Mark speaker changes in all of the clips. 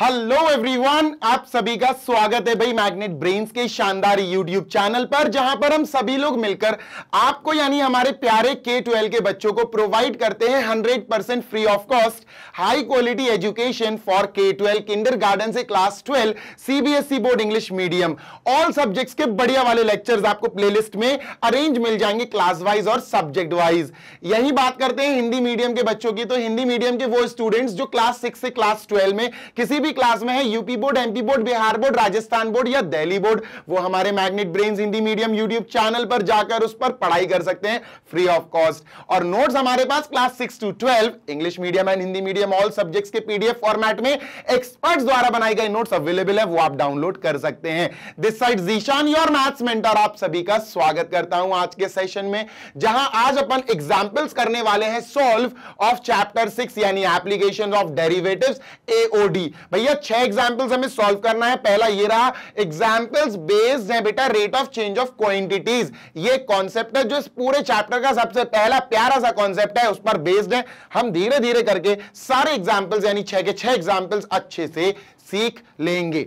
Speaker 1: Hello everyone आप सभी का स्वागत है भाई मैग्नेट ब्रेन्स के शानदार यूट्यूब चैनल पर जहां पर हम सभी लोग मिलकर आपको यानी हमारे प्यारे के ट्वेल्व के बच्चों को प्रोवाइड करते हैं 100 percent free of cost high quality education for K twelve kindergarten से class twelve CBSE board English medium all subjects के बढ़िया वाले लेक्चर आपको प्ले में अरेंज मिल जाएंगे क्लास वाइज और सब्जेक्ट वाइज यही बात करते हैं हिंदी मीडियम के बच्चों की तो हिंदी मीडियम के वो स्टूडेंट्स जो क्लास सिक्स से क्लास ट्वेल्व में किसी भी भी क्लास में है UP board MP board Bihar board Rajasthan board या दिल्ली बोर्ड वो हमारे Magnet Brain Hindi medium YouTube channel पर जाकर उस पर पढ़ाई कर सकते हैं फ्री ऑफ कॉस्ट और नोट्स हमारे पास class six to twelve English medium and Hindi medium all subjects के पीडीएफ फॉर्मेट में एक्सपर्ट्स द्वारा बनाई गई नोट्स अवेलेबल है वो आप डाउनलोड कर सकते हैं this side Zeeshan your maths mentor आप सभी का स्वागत करता हूं आज के सेशन में जहां आज अपन एग्जाम्पल्स करने वाले हैं सॉल्व ऑफ चैप्टर सिक्स यानी एप्लीकेशन ऑफ डेरिवेटिव्स एओडी भैया छह एग्जाम्पल्स हमें सॉल्व करना है पहला ये रहा एग्जाम्पल्स बेस्ड है बेटा rate of change of quantities ये कॉन्सेप्ट है जो इस पूरे चैप्टर का सबसे पहला प्यारा सा कॉन्सेप्ट है उस पर बेस्ड है हम धीरे धीरे करके सारे एग्जाम्पल्स यानी छह के छह एग्जाम्पल्स अच्छे से सीख लेंगे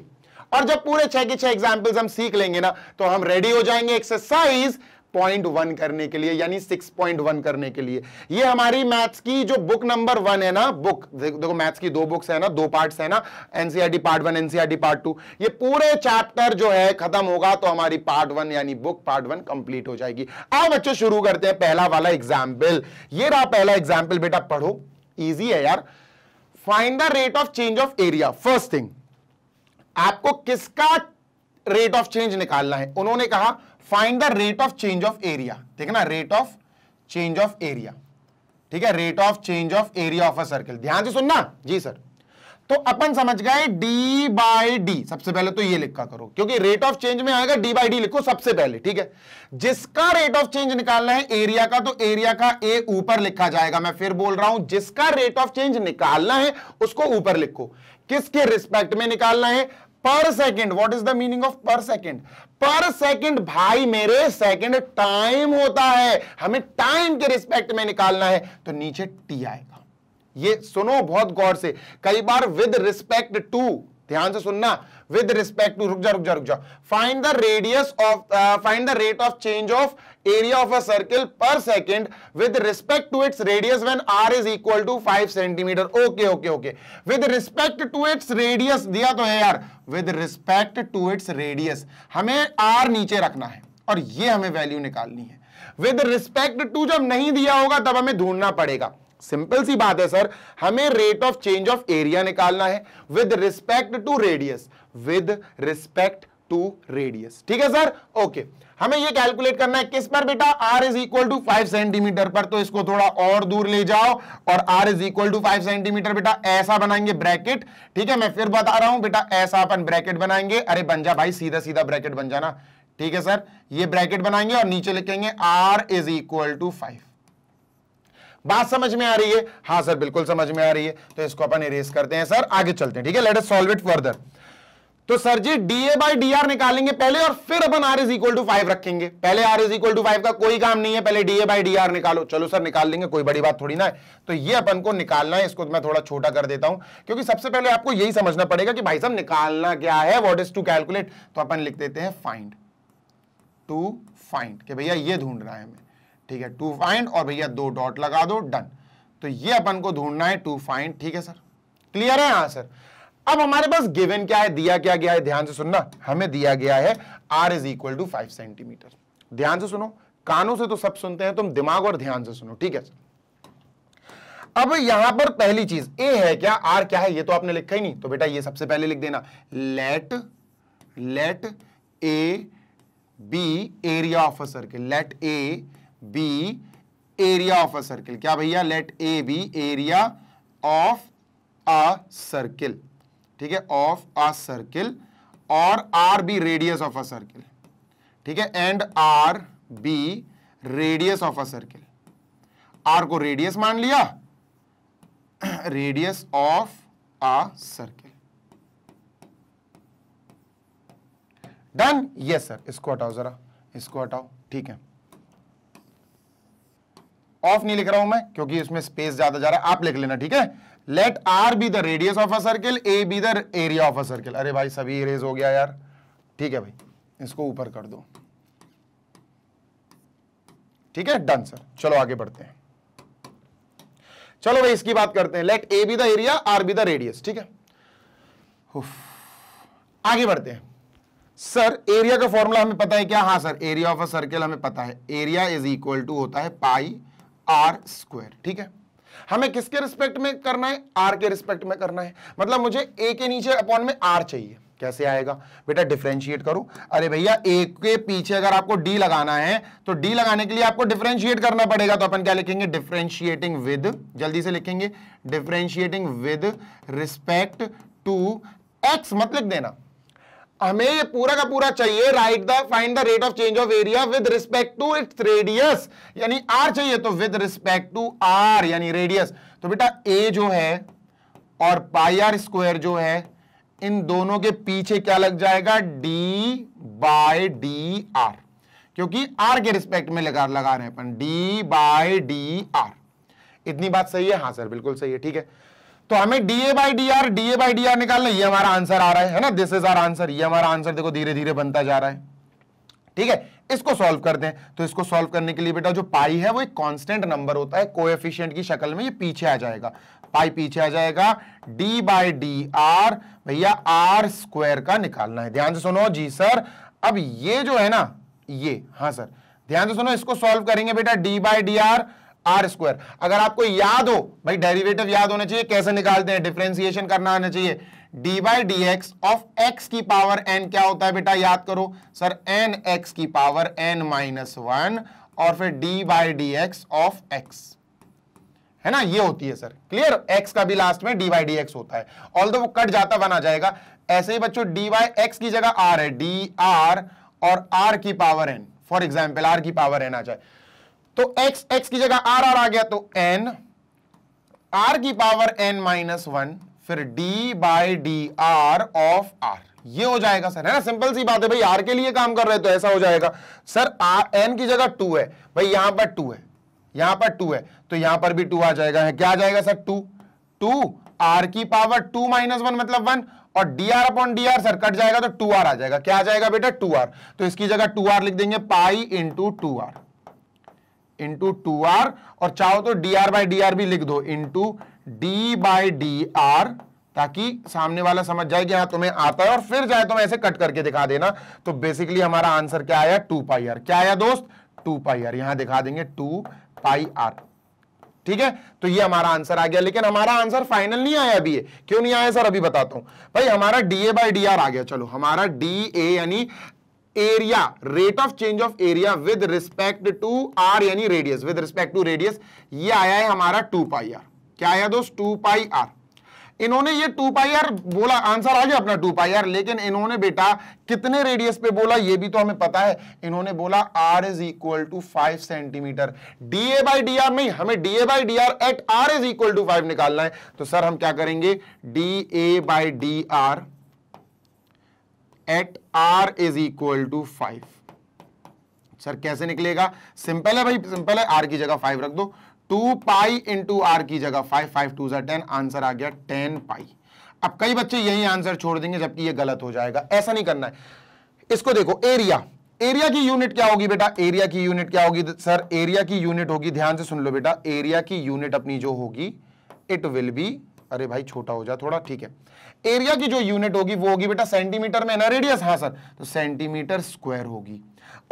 Speaker 1: और जब पूरे छह के छह एग्जाम्पल्स हम सीख लेंगे ना तो हम रेडी हो जाएंगे एक्सरसाइज पॉइंट वन करने के लिए यानी सिक्स पॉइंट वन करने के लिए ये हमारी मैथ्स की जो बुक नंबर वन है ना बुक देखो मैथ्स की दो बुक्स है ना दो पार्ट्स है ना NCERT part one NCERT part two ये पूरे चैप्टर जो है खत्म होगा तो हमारी पार्ट वन यानी बुक पार्ट वन कंप्लीट हो जाएगी आप बच्चों शुरू करते हैं पहला वाला एग्जाम्पल ये रहा पहला एग्जाम्पल बेटा पढ़ो ईजी है यार find the rate of change of area first thing आपको किसका रेट ऑफ चेंज निकालना है उन्होंने कहा find the rate of change of area ठीक है ना rate of change of area ठीक है rate of change of area of a circle ध्यान से सुनना जी सर तो अपन समझ गए d बाई डी सबसे पहले तो ये लिखा करो क्योंकि रेट ऑफ चेंज में आएगा d बाई डी लिखो सबसे पहले ठीक है जिसका रेट ऑफ चेंज निकालना है एरिया का तो एरिया का a ऊपर लिखा जाएगा मैं फिर बोल रहा हूं जिसका रेट ऑफ चेंज निकालना है उसको ऊपर लिखो किसके रिस्पेक्ट में निकालना है per second what is the meaning of per second per second भाई मेरे सेकंड टाइम होता है हमें टाइम के रिस्पेक्ट में निकालना है तो नीचे टी आएगा ये सुनो बहुत गौर से कई बार विद रिस्पेक्ट टू ध्यान से सुनना विद रिस्पेक्ट टू रुक जा रुक जा रुक जा find the radius of find the rate of change of area of a circle per second with respect to its radius when r is equal to five centimetre okay okay okay with respect to its radius दिया तो है यार with respect to its radius हमें r नीचे रखना है और ये हमें वैल्यू निकालनी है विद रिस्पेक्ट टू जब नहीं दिया होगा तब हमें ढूंढना पड़ेगा सिंपल सी बात है सर हमें rate of change of area निकालना है with respect to radius with respect to radius ठीक है सर ओके हमें ये कैलकुलेट करना है किस पर बेटा r is equal to five centimetre पर तो इसको थोड़ा और दूर ले जाओ और r is equal to five centimetre बेटा ऐसा बनाएंगे ब्रैकेट ठीक है मैं फिर बता रहा हूं बेटा ऐसा अपन ब्रैकेट बनाएंगे अरे बन जा भाई सीधा सीधा ब्रैकेट बन जाना ठीक है सर ये ब्रैकेट बनाएंगे और नीचे लिखेंगे r is equal to five बात समझ में आ रही है हाँ सर बिल्कुल समझ में आ रही है तो इसको अपन इरेज करते हैं सर आगे चलते हैं ठीक है let's solve it further तो sir ji dA by d r निकालेंगे पहले और फिर अपन r is equal to five रखेंगे पहले r is equal to five का कोई काम नहीं है पहले d A by d r निकालो चलो सर निकाल लेंगे कोई बड़ी बात थोड़ी ना है तो ये अपन को निकालना है इसको मैं थोड़ा छोटा कर देता हूं क्योंकि सबसे पहले आपको यही समझना पड़ेगा कि भाई साहब निकालना क्या है वॉट इज टू कैलकुलेट तो अपन लिख देते हैं फाइंड टू फाइंड भैया ये ढूंढ रहा है हमें ठीक है टू फाइंड और भैया दो डॉट लगा दो डन तो ये अपन को ढूंढना है टू फाइंड ठीक है सर क्लियर है आंसर हाँ, अब हमारे पास गिवन क्या है दिया क्या गया है ध्यान से सुनना हमें दिया गया है r is equal to five centimetre ध्यान से सुनो कानों से तो सब सुनते हैं तुम दिमाग और ध्यान से सुनो ठीक है सर अब यहां पर पहली चीज ए है क्या आर क्या है ये तो आपने लिखा ही नहीं तो बेटा ये सबसे पहले लिख देना let let a be area of a circle let a be area of a circle क्या भैया let a be area of a circle ठीक है ऑफ अ सर्किल और r be radius of a circle ठीक है and r be radius of a circle r को radius मान लिया radius of a circle done yes sir इसको हटाओ जरा इसको हटाओ ठीक है ऑफ नहीं लिख रहा हूं मैं क्योंकि इसमें स्पेस ज्यादा जा रहा है आप लिख लेना ठीक है let r be the radius of a circle a be the area of a circle अरे भाई सभी इरेज हो गया यार ठीक है भाई इसको ऊपर कर दो ठीक है डन सर चलो आगे बढ़ते हैं चलो भाई इसकी बात करते हैं let a be the area r be the radius ठीक है आगे बढ़ते हैं सर एरिया का फॉर्मूला हमें पता है क्या हाँ sir area of a circle हमें पता है एरिया इज इक्वल टू होता है पाई आर स्क्वेर ठीक है हमें किसके रिस्पेक्ट में करना है आर के रिस्पेक्ट में करना है मतलब मुझे ए के नीचे अपॉन में आर चाहिए कैसे आएगा बेटा डिफरेंशिएट करो अरे भैया ए के पीछे अगर आपको डी लगाना है तो डी लगाने के लिए आपको डिफरेंशिएट करना पड़ेगा तो अपन क्या लिखेंगे डिफरेंशिएटिंग विद जल्दी से लिखेंगे differentiating with respect to x मत लिख देना हमें ये पूरा का पूरा चाहिए write the find the rate of change of area with respect to its radius यानी आर चाहिए तो विद रिस्पेक्ट टू आर यानी रेडियस तो बेटा ए जो है और पाई आर स्क्वायर जो है इन दोनों के पीछे क्या लग जाएगा डी बाय डी आर क्योंकि आर के रिस्पेक्ट में लगा लगा रहे हैं अपन डी बाय डी आर इतनी बात सही है हाँ सर बिल्कुल सही है ठीक है तो हमें dA by d r dA by d r निकालना ये हमारा आंसर आ रहा है ना दिस इज आर आंसर ये हमारा आंसर देखो धीरे धीरे बनता जा रहा है ठीक है इसको सॉल्व करते हैं तो इसको सॉल्व करने के लिए बेटा जो पाई है वो एक कांस्टेंट नंबर होता है कोएफिशिएंट की शक्ल में ये पीछे आ जाएगा पाई पीछे आ जाएगा डी बाई डी आर भैया आर स्क्वायर का निकालना है ध्यान से सुनो जी सर अब ये जो है ना ये हाँ सर ध्यान से सुनो इसको सॉल्व करेंगे बेटा D by d r r square अगर आपको याद हो भाई डेरिवेटिव याद होना चाहिए कैसे निकालते हैं डिफ्रेंसिएशन करना आना चाहिए d by D x of x की पावर एन क्या होता है बेटा याद करो सर एन एक्स की पावर एन माइनस वन और फिर d by D x of x है ना ये होती है सर क्लियर एक्स का भी लास्ट में डी बाई डी एक्स होता है ऑल वो कट जाता बना जाएगा ऐसे ही बच्चों डी बाई एक्स की जगह आर है डी आर और आर की power n for example r की पावर एन आ जाए तो x x की जगह r r आ गया तो n r की पावर n माइनस वन फिर d by d r of r ये हो जाएगा सर है ना सिंपल सी बात है भाई r के लिए काम कर रहे हैं तो ऐसा हो जाएगा सर r n की जगह टू है भाई यहां पर टू है यहां पर टू है तो यहां पर भी टू आ जाएगा है क्या आ जाएगा सर टू टू आर की पावर टू माइनस वन मतलब वन और d r upon d r sir cut जाएगा तो टू आर आ जाएगा क्या आ जाएगा बेटा टू आर तो इसकी जगह टू आर लिख देंगे pi into two r into two r और चाहो तो d r by d r भी लिख दो into d by d r ताकि सामने वाला समझ जाए कि हाँ तुम्हें आता है और फिर जाए तो मैं ऐसे कट करके दिखा देना तो बेसिकली हमारा आंसर क्या आया टू पाई आर क्या आया दोस्त टू पाई आर यहां दिखा देंगे टू पाई आर ठीक है तो ये हमारा आंसर आ गया लेकिन हमारा आंसर फाइनल नहीं आया अभी क्यों नहीं आया सर अभी बताता हूं भाई हमारा d A by d r आ गया चलो हमारा डी ए यानी area rate of change of area with respect to r यानी radius with respect to radius ये आया है हमारा टू पाई आर क्या आया दोस्त टू पाई आर इन्होंने ये टू पाई आर बोला आंसर आ गया अपना टू पाई आर लेकिन इन्होंने बेटा कितने रेडियस पे बोला ये भी तो हमें पता है इन्होंने बोला r is equal to five centimetre dA by d r नहीं हमें dA by d r at r is equal to five निकालना है तो सर हम क्या करेंगे d A by d r at r is equal to five sir कैसे निकलेगा सिंपल है भाई सिंपल है आर की जगह फाइव रख दो टू पाई इंटू आर की जगह फाइव फाइव टू जै टेन आंसर आ गया टेन पाई अब कई बच्चे यही आंसर छोड़ देंगे जबकि ये गलत हो जाएगा ऐसा नहीं करना है इसको देखो एरिया एरिया की यूनिट क्या होगी बेटा एरिया की यूनिट क्या होगी सर एरिया की यूनिट होगी ध्यान से सुन लो बेटा एरिया की यूनिट अपनी जो होगी इट विल बी अरे भाई छोटा हो जा थोड़ा ठीक है एरिया की जो यूनिट होगी वो होगी बेटा सेंटीमीटर में ना रेडियस हाँ सर तो सेंटीमीटर स्क्वायर होगी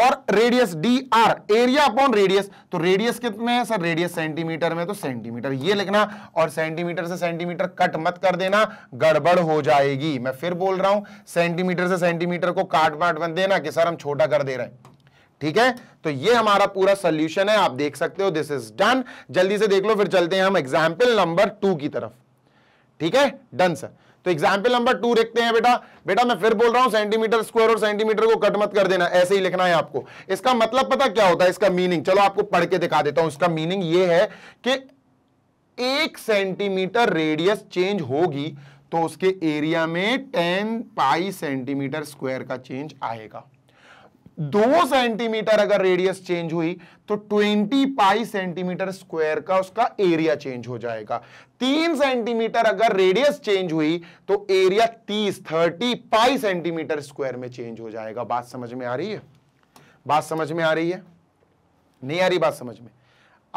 Speaker 1: और radius d r area upon radius तो रेडियस कितने है सर रेडियस सेंटीमीटर में तो सेंटीमीटर ये लिखना और सेंटीमीटर से सेंटीमीटर कट मत कर देना गड़बड़ हो जाएगी मैं फिर बोल रहा हूं सेंटीमीटर से सेंटीमीटर को काट बाट मत देना कि सर हम छोटा कर दे रहे हैं ठीक है तो ये हमारा पूरा सोल्यूशन है आप देख सकते हो दिस इज डन जल्दी से देख लो फिर चलते हैं हम एग्जाम्पल नंबर टू की तरफ ठीक है डन सर तो एग्जाम्पल नंबर टू देखते हैं बेटा बेटा मैं फिर बोल रहा हूं सेंटीमीटर स्क्वायर और सेंटीमीटर को कट मत कर देना ऐसे ही लिखना है आपको इसका मतलब पता क्या होता है इसका मीनिंग चलो आपको पढ़ के दिखा देता हूं इसका मीनिंग ये है कि एक सेंटीमीटर रेडियस चेंज होगी तो उसके एरिया में टेन पाई सेंटीमीटर स्क्वायर का चेंज आएगा दो सेंटीमीटर अगर रेडियस चेंज हुई तो 20 पाई सेंटीमीटर स्क्वायर का उसका एरिया चेंज हो जाएगा तीन सेंटीमीटर अगर रेडियस चेंज हुई तो एरिया 30 30 पाई सेंटीमीटर स्क्वायर में चेंज हो जाएगा बात समझ में आ रही है बात समझ में आ रही है नहीं आ रही बात समझ में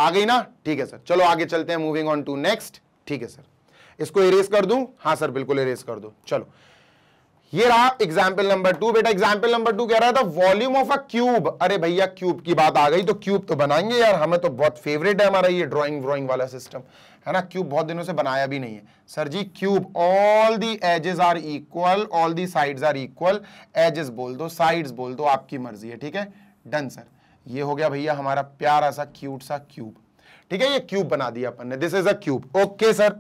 Speaker 1: आ गई ना ठीक है सर चलो आगे चलते हैं मूविंग ऑन टू नेक्स्ट ठीक है सर इसको इरेज कर दूं हाँ सर बिल्कुल इरेज कर दो चलो ये रहा एग्जाम्पल नंबर टू बेटा एग्जाम्पल नंबर टू कह रहा था वॉल्यूम ऑफ अ क्यूब अरे भैया क्यूब की बात आ गई तो क्यूब तो बनाएंगे यार हमें तो बहुत फेवरेट है हमारा ये ड्राइंग व्रॉइंग वाला सिस्टम है ना क्यूब बहुत दिनों से बनाया भी नहीं है sir ji cube all the edges are equal all the sides are equal edges बोल दो साइड्स बोल दो आपकी मर्जी है ठीक है डन सर ये हो गया भैया हमारा प्यारा सा क्यूट सा क्यूब ठीक है ये क्यूब बना दिया अपन ने this is a cube okay sir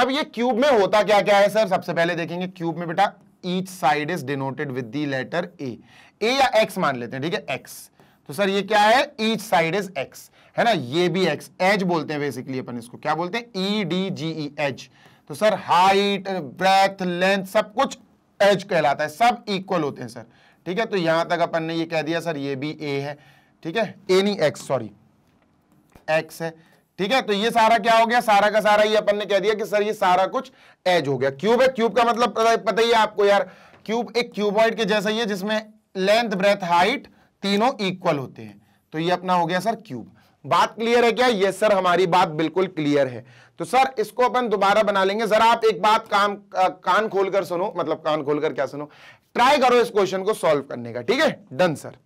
Speaker 1: अब ये क्यूब में होता क्या क्या है सर सबसे पहले देखेंगे क्यूब में बेटा each side is denoted with the letter a a या एक्स मान लेते हैं ठीक है एक्स तो सर ये क्या है ईच साइड इज एक्स है ना ये भी एक्स एज बोलते हैं बेसिकली अपन इसको क्या बोलते हैं E D G E H तो सर हाइट ब्रेथ लेंथ सब कुछ एज कहलाता है सब इक्वल होते हैं सर ठीक है तो यहां तक अपन ने ये कह दिया सर ये भी ए है ठीक है ए नहीं एक्स सॉरी एक्स है ठीक है तो ये सारा क्या हो गया सारा का सारा ही अपन ने कह दिया कि सर ये सारा कुछ एज हो गया क्यूब है क्यूब का मतलब पता ही है आपको यार क्यूब एक क्यूबॉइड के जैसा ही है जिसमें लेंथ ब्रेथ हाइट तीनों इक्वल होते हैं तो ये अपना हो गया सर क्यूब बात क्लियर है क्या ये सर हमारी बात बिल्कुल क्लियर है तो सर इसको अपन दोबारा बना लेंगे जरा आप एक बात काम कान खोलकर सुनो मतलब कान खोलकर क्या सुनो ट्राई करो इस क्वेश्चन को सॉल्व करने का ठीक है डन सर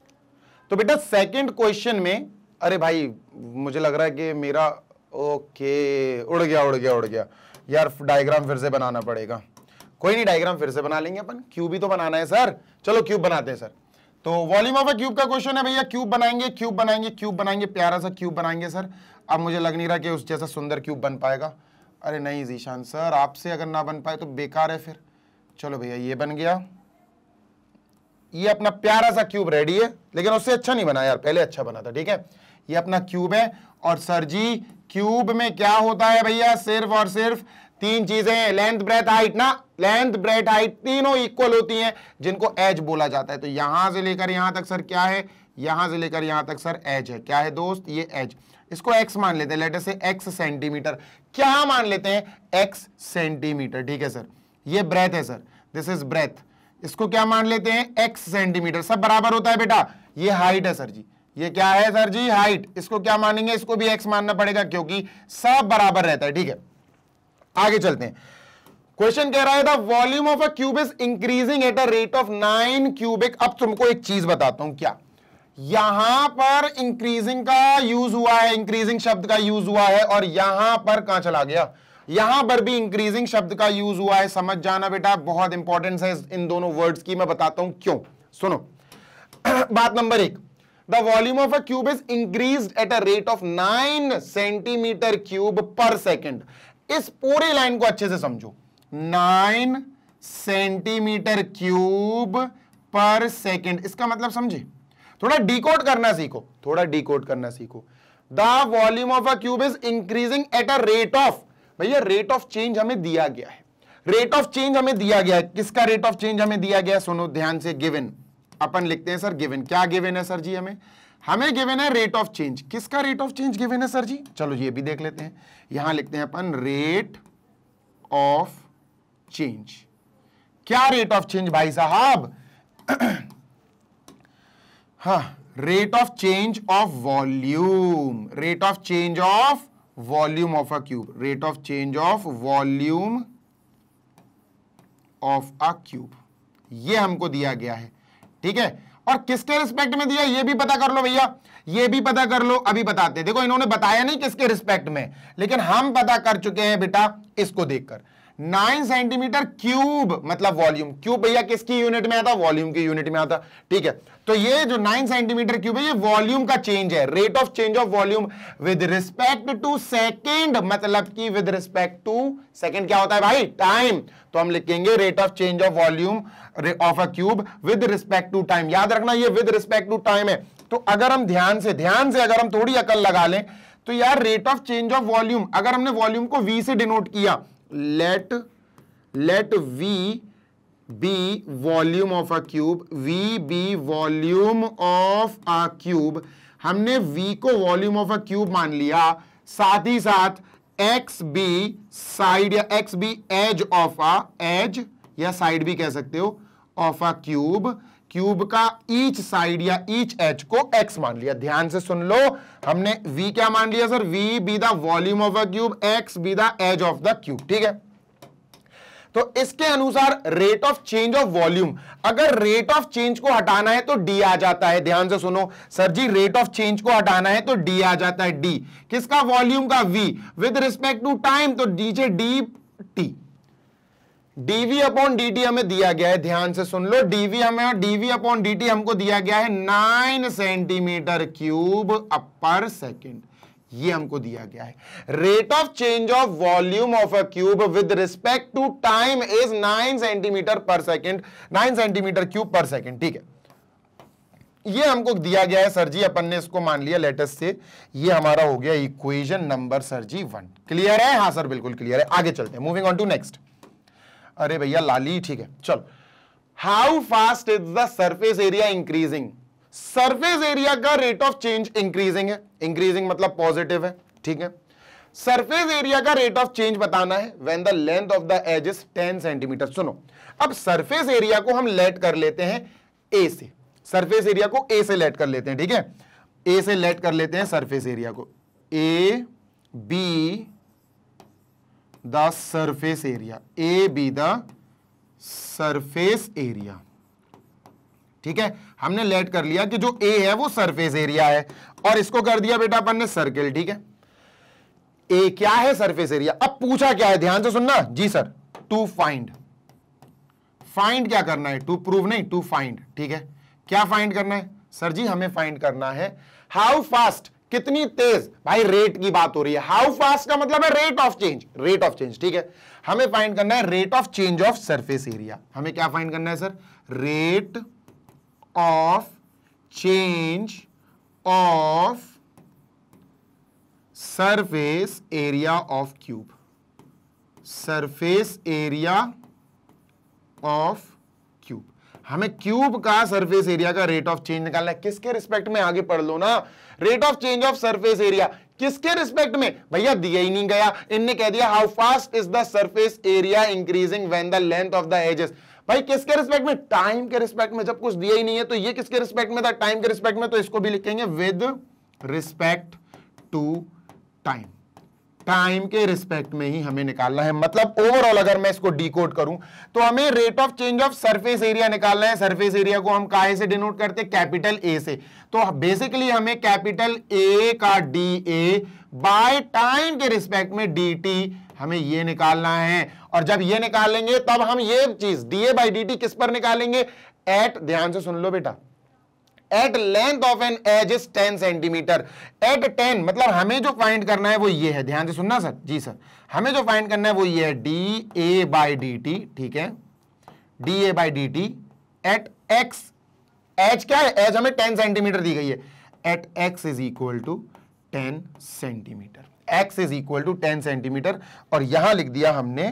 Speaker 1: तो बेटा सेकंड क्वेश्चन में अरे भाई मुझे लग रहा है कि मेरा ओके उड़ गया उड़ गया उड़ गया यार डायग्राम फिर से बनाना पड़ेगा कोई नहीं डायग्राम फिर से बना लेंगे अपन क्यूब ही तो बनाना है सर चलो क्यूब बनाते हैं सर तो वॉल्यूम ऑफ अ क्यूब का क्वेश्चन है भैया क्यूब बनाएंगे क्यूब बनाएंगे क्यूब बनाएंगे प्यारा सा क्यूब बनाएंगे सर अब मुझे लग नहीं रहा कि उस जैसा सुंदर क्यूब बन पाएगा अरे नहीं जीशान सर आपसे अगर ना बन पाए तो बेकार है फिर चलो भैया ये बन गया ये अपना प्यारा सा क्यूब रेडी है लेकिन उससे अच्छा नहीं बना यार पहले अच्छा बना था ठीक है ये अपना क्यूब है और सर जी क्यूब में क्या होता है भैया सिर्फ और सिर्फ तीन चीजें लेंथ ब्रेथ हाइट ना लेंथ ब्रेथ हाइट तीनों इक्वल होती हैं जिनको एज बोला जाता है तो यहां से लेकर यहां तक सर क्या है यहां से लेकर यहां तक सर एज है क्या है दोस्त ये एज इसको एक्स मान लेते हैं लेटर से एक्स सेंटीमीटर क्या मान लेते हैं एक्स सेंटीमीटर ठीक है सर ये ब्रेथ है सर दिस इज ब्रेथ इसको क्या मान लेते हैं एक्स सेंटीमीटर सब बराबर होता है बेटा ये हाइट है सर जी ये क्या है सर जी हाइट इसको क्या मानेंगे इसको भी एक्स मानना पड़ेगा क्योंकि सब बराबर रहता है ठीक है आगे चलते हैं क्वेश्चन कह रहा है था volume of a cube is increasing at a rate of nine cubic अब तुमको एक चीज बताता हूं क्या यहां पर इंक्रीजिंग का यूज हुआ है इंक्रीजिंग शब्द का यूज हुआ है और यहां पर कहां चला गया यहां पर भी इंक्रीजिंग शब्द का यूज हुआ है समझ जाना बेटा बहुत इंपॉर्टेंस है इन दोनों वर्ड्स की मैं बताता हूं क्यों सुनो बात नंबर एक the volume of a cube is increased at a rate of 9 centimetre cube per second इस पूरी लाइन को अच्छे से समझो 9 सेंटीमीटर क्यूब पर सेकेंड इसका मतलब समझे थोड़ा डिकोड करना सीखो थोड़ा डिकोड करना सीखो the volume of a cube is increasing at a rate of भैया रेट ऑफ चेंज हमें दिया गया है रेट ऑफ चेंज हमें दिया गया है किसका रेट ऑफ चेंज हमें दिया गया है सुनो ध्यान से गिवन अपन लिखते हैं सर गिवन क्या गिवन है सर जी हमें हमें गिवन है रेट ऑफ चेंज किसका रेट ऑफ चेंज गिवन है सर जी चलो ये भी देख लेते हैं यहां लिखते हैं अपन रेट ऑफ चेंज क्या रेट ऑफ चेंज भाई साहब हा rate of change of volume rate of change of volume of a cube rate of change of volume of a cube ये हमको दिया गया है ठीक है और किसके रिस्पेक्ट में दिया ये भी पता कर लो भैया ये भी पता कर लो अभी बताते देखो इन्होंने बताया नहीं किसके रिस्पेक्ट में लेकिन हम पता कर चुके हैं बेटा इसको देखकर नाइन सेंटीमीटर क्यूब मतलब वॉल्यूम क्यूब भैया किसकी यूनिट में आता वॉल्यूम की यूनिट में आता ठीक है तो ये जो नाइन सेंटीमीटर क्यूब है ये वॉल्यूम का चेंज है rate of change of volume with respect to second मतलब की विद रिस्पेक्ट टू सेकेंड क्या होता है भाई टाइम तो हम लिखेंगे rate of change of volume of a cube with respect to time याद रखना ये विद रिस्पेक्ट टू टाइम है तो अगर हम ध्यान से ध्यान से अगर हम थोड़ी अकल लगा लें तो यार rate of change of volume अगर हमने वॉल्यूम को वी से डिनोट किया let let V be volume of a cube V be volume of a cube हमने v को वॉल्यूम ऑफ अ क्यूब मान लिया साथ ही साथ एक्स बी साइड या x be edge of a edge या साइड भी कह सकते हो ऑफ आ क्यूब क्यूब का ईच साइड या ईच एच को एक्स मान लिया ध्यान से सुन लो हमने वी क्या मान लिया sir V be the volume of a cube x be the edge of the cube ठीक है तो इसके अनुसार rate of change of volume अगर रेट ऑफ चेंज को हटाना है तो डी आ जाता है ध्यान से सुनो sir ji rate of change को हटाना है तो डी आ जाता है डी किसका वॉल्यूम का V with respect to time तो डीजे D T DV upon T हमें दिया गया है ध्यान से सुन लो डीवी हमें डीवी अपॉन टी हमको दिया गया है nine centimetre cube per second ये हमको दिया गया है rate of change of volume of a cube with respect to time is nine centimetre per second nine centimetre cube per second ठीक है ये हमको दिया गया है सर जी अपन ने इसको मान लिया लेटेस्ट से ये हमारा हो गया equation number sir ji one clear है हाँ सर बिल्कुल क्लियर है आगे चलते हैं मूविंग ऑन टू नेक्स्ट अरे भैया लाली ठीक है चलो how fast is the surface area increasing surface area का रेट ऑफ चेंज इंक्रीजिंग है इंक्रीजिंग मतलब पॉजिटिव है ठीक है सरफेस एरिया का रेट ऑफ चेंज बताना है when the length of the edge is ten centimetre सुनो अब सरफेस एरिया को हम लेट कर लेते हैं ए से सरफेस एरिया को ए से लेट कर लेते हैं ठीक है ए से लेट कर लेते हैं सरफेस एरिया को A be the surface area A be the surface area ठीक है हमने लेट कर लिया कि जो ए है वो सरफेस एरिया है और इसको कर दिया बेटा अपन ने सर्किल ठीक है ए क्या है सरफेस एरिया अब पूछा क्या है ध्यान से सुनना जी सर टू फाइंड फाइंड क्या करना है टू प्रूव नहीं टू फाइंड ठीक है क्या फाइंड करना है सर जी हमें फाइंड करना है हाउ फास्ट कितनी तेज भाई रेट की बात हो रही है हाउ फास्ट का मतलब है rate of change rate of change ठीक है हमें फाइंड करना है rate of change of surface area हमें क्या फाइंड करना है sir rate of change of surface area of cube surface area of cube हमें क्यूब का सरफेस एरिया का रेट ऑफ चेंज निकालना है किसके रिस्पेक्ट में आगे पढ़ लो ना rate of change of surface area किसके रिस्पेक्ट में भैया दिया ही नहीं गया इनने कह दिया how fast is the surface area increasing when the length of the edges भाई किसके रिस्पेक्ट में टाइम के रिस्पेक्ट में जब कुछ दिया ही नहीं है तो ये किसके रिस्पेक्ट में था टाइम के रिस्पेक्ट में तो इसको भी लिखेंगे with respect to time time के रिस्पेक्ट में ही हमें निकालना है मतलब ओवरऑल अगर मैं इसको डिकोड करूं तो हमें rate of change of surface area निकालना है सरफेस एरिया को हम काहे से डिनोट करते हैं कैपिटल ए से तो बेसिकली हमें कैपिटल ए का डी ए बाय टाइम के रिस्पेक्ट में डी टी हमें ये निकालना है और जब ये निकालेंगे तब हम ये चीज डीए बाई डी किस पर निकालेंगे एट ध्यान से सुन लो बेटा at length of an edge is ten centimetre at ten मतलब हमें जो फाइंड करना है वो ये है ध्यान से सुनना सर जी सर हमें जो फाइंड करना है वो ये है D A by D T ठीक है D A by D T at x edge क्या है एच हमें टेन सेंटीमीटर दी गई है at x is equal to ten centimetre x is equal to ten centimetre और यहां लिख दिया हमने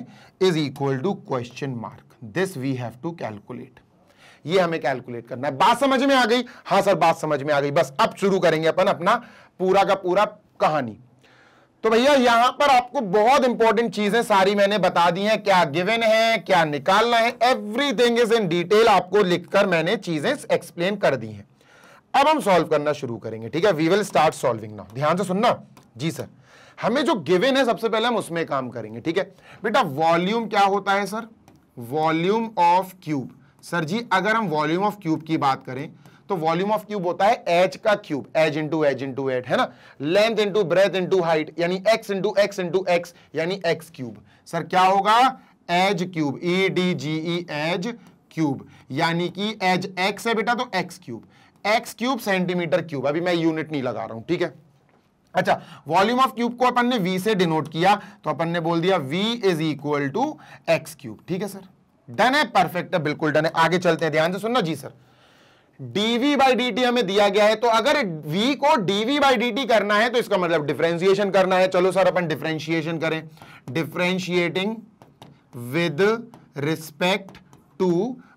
Speaker 1: is equal to question mark this we have to calculate ये हमें कैलकुलेट करना है बात समझ में आ गई हाँ सर बात समझ में आ गई बस अब शुरू करेंगे अपन अपना पूरा का पूरा कहानी तो भैया यहां पर आपको बहुत इंपॉर्टेंट चीजें सारी मैंने बता दी हैं क्या गिवन है क्या निकालना है एवरीथिंग इज इन डिटेल आपको लिखकर मैंने चीजें एक्सप्लेन कर दी हैं अब हम सॉल्व करना शुरू करेंगे ठीक है we will start solving now ध्यान से सुनना जी सर हमें जो गिवन है सबसे पहले हम उसमें काम करेंगे ठीक है बेटा वॉल्यूम क्या होता है sir volume of cube sir ji अगर हम वॉल्यूम ऑफ क्यूब की बात करें तो वॉल्यूम ऑफ क्यूब होता है एच का cube edge into edge into edge है ना length into breadth into height यानी x into x into x यानी एक्स क्यूब सर क्या होगा edge cube E D G E edge cube यानी कि एज एक्स है बेटा तो x cube x cube centimetre cube अभी मैं यूनिट नहीं लगा रहा हूं ठीक है अच्छा वॉल्यूम ऑफ क्यूब को अपन ने वी से डिनोट किया तो अपन ने बोल दिया V is equal to x cube ठीक है सर डन है परफेक्ट है बिल्कुल डन है आगे चलते हैं ध्यान से सुनना जी सर dv बाई टी हमें दिया गया है तो अगर v को dv बाई टी करना है तो इसका मतलब डिफ्रेंशिएशन करना है चलो सर अपन डिफ्रेंशिएशन करें डिफ्रेंशिएटिंग विद रिस्पेक्ट टू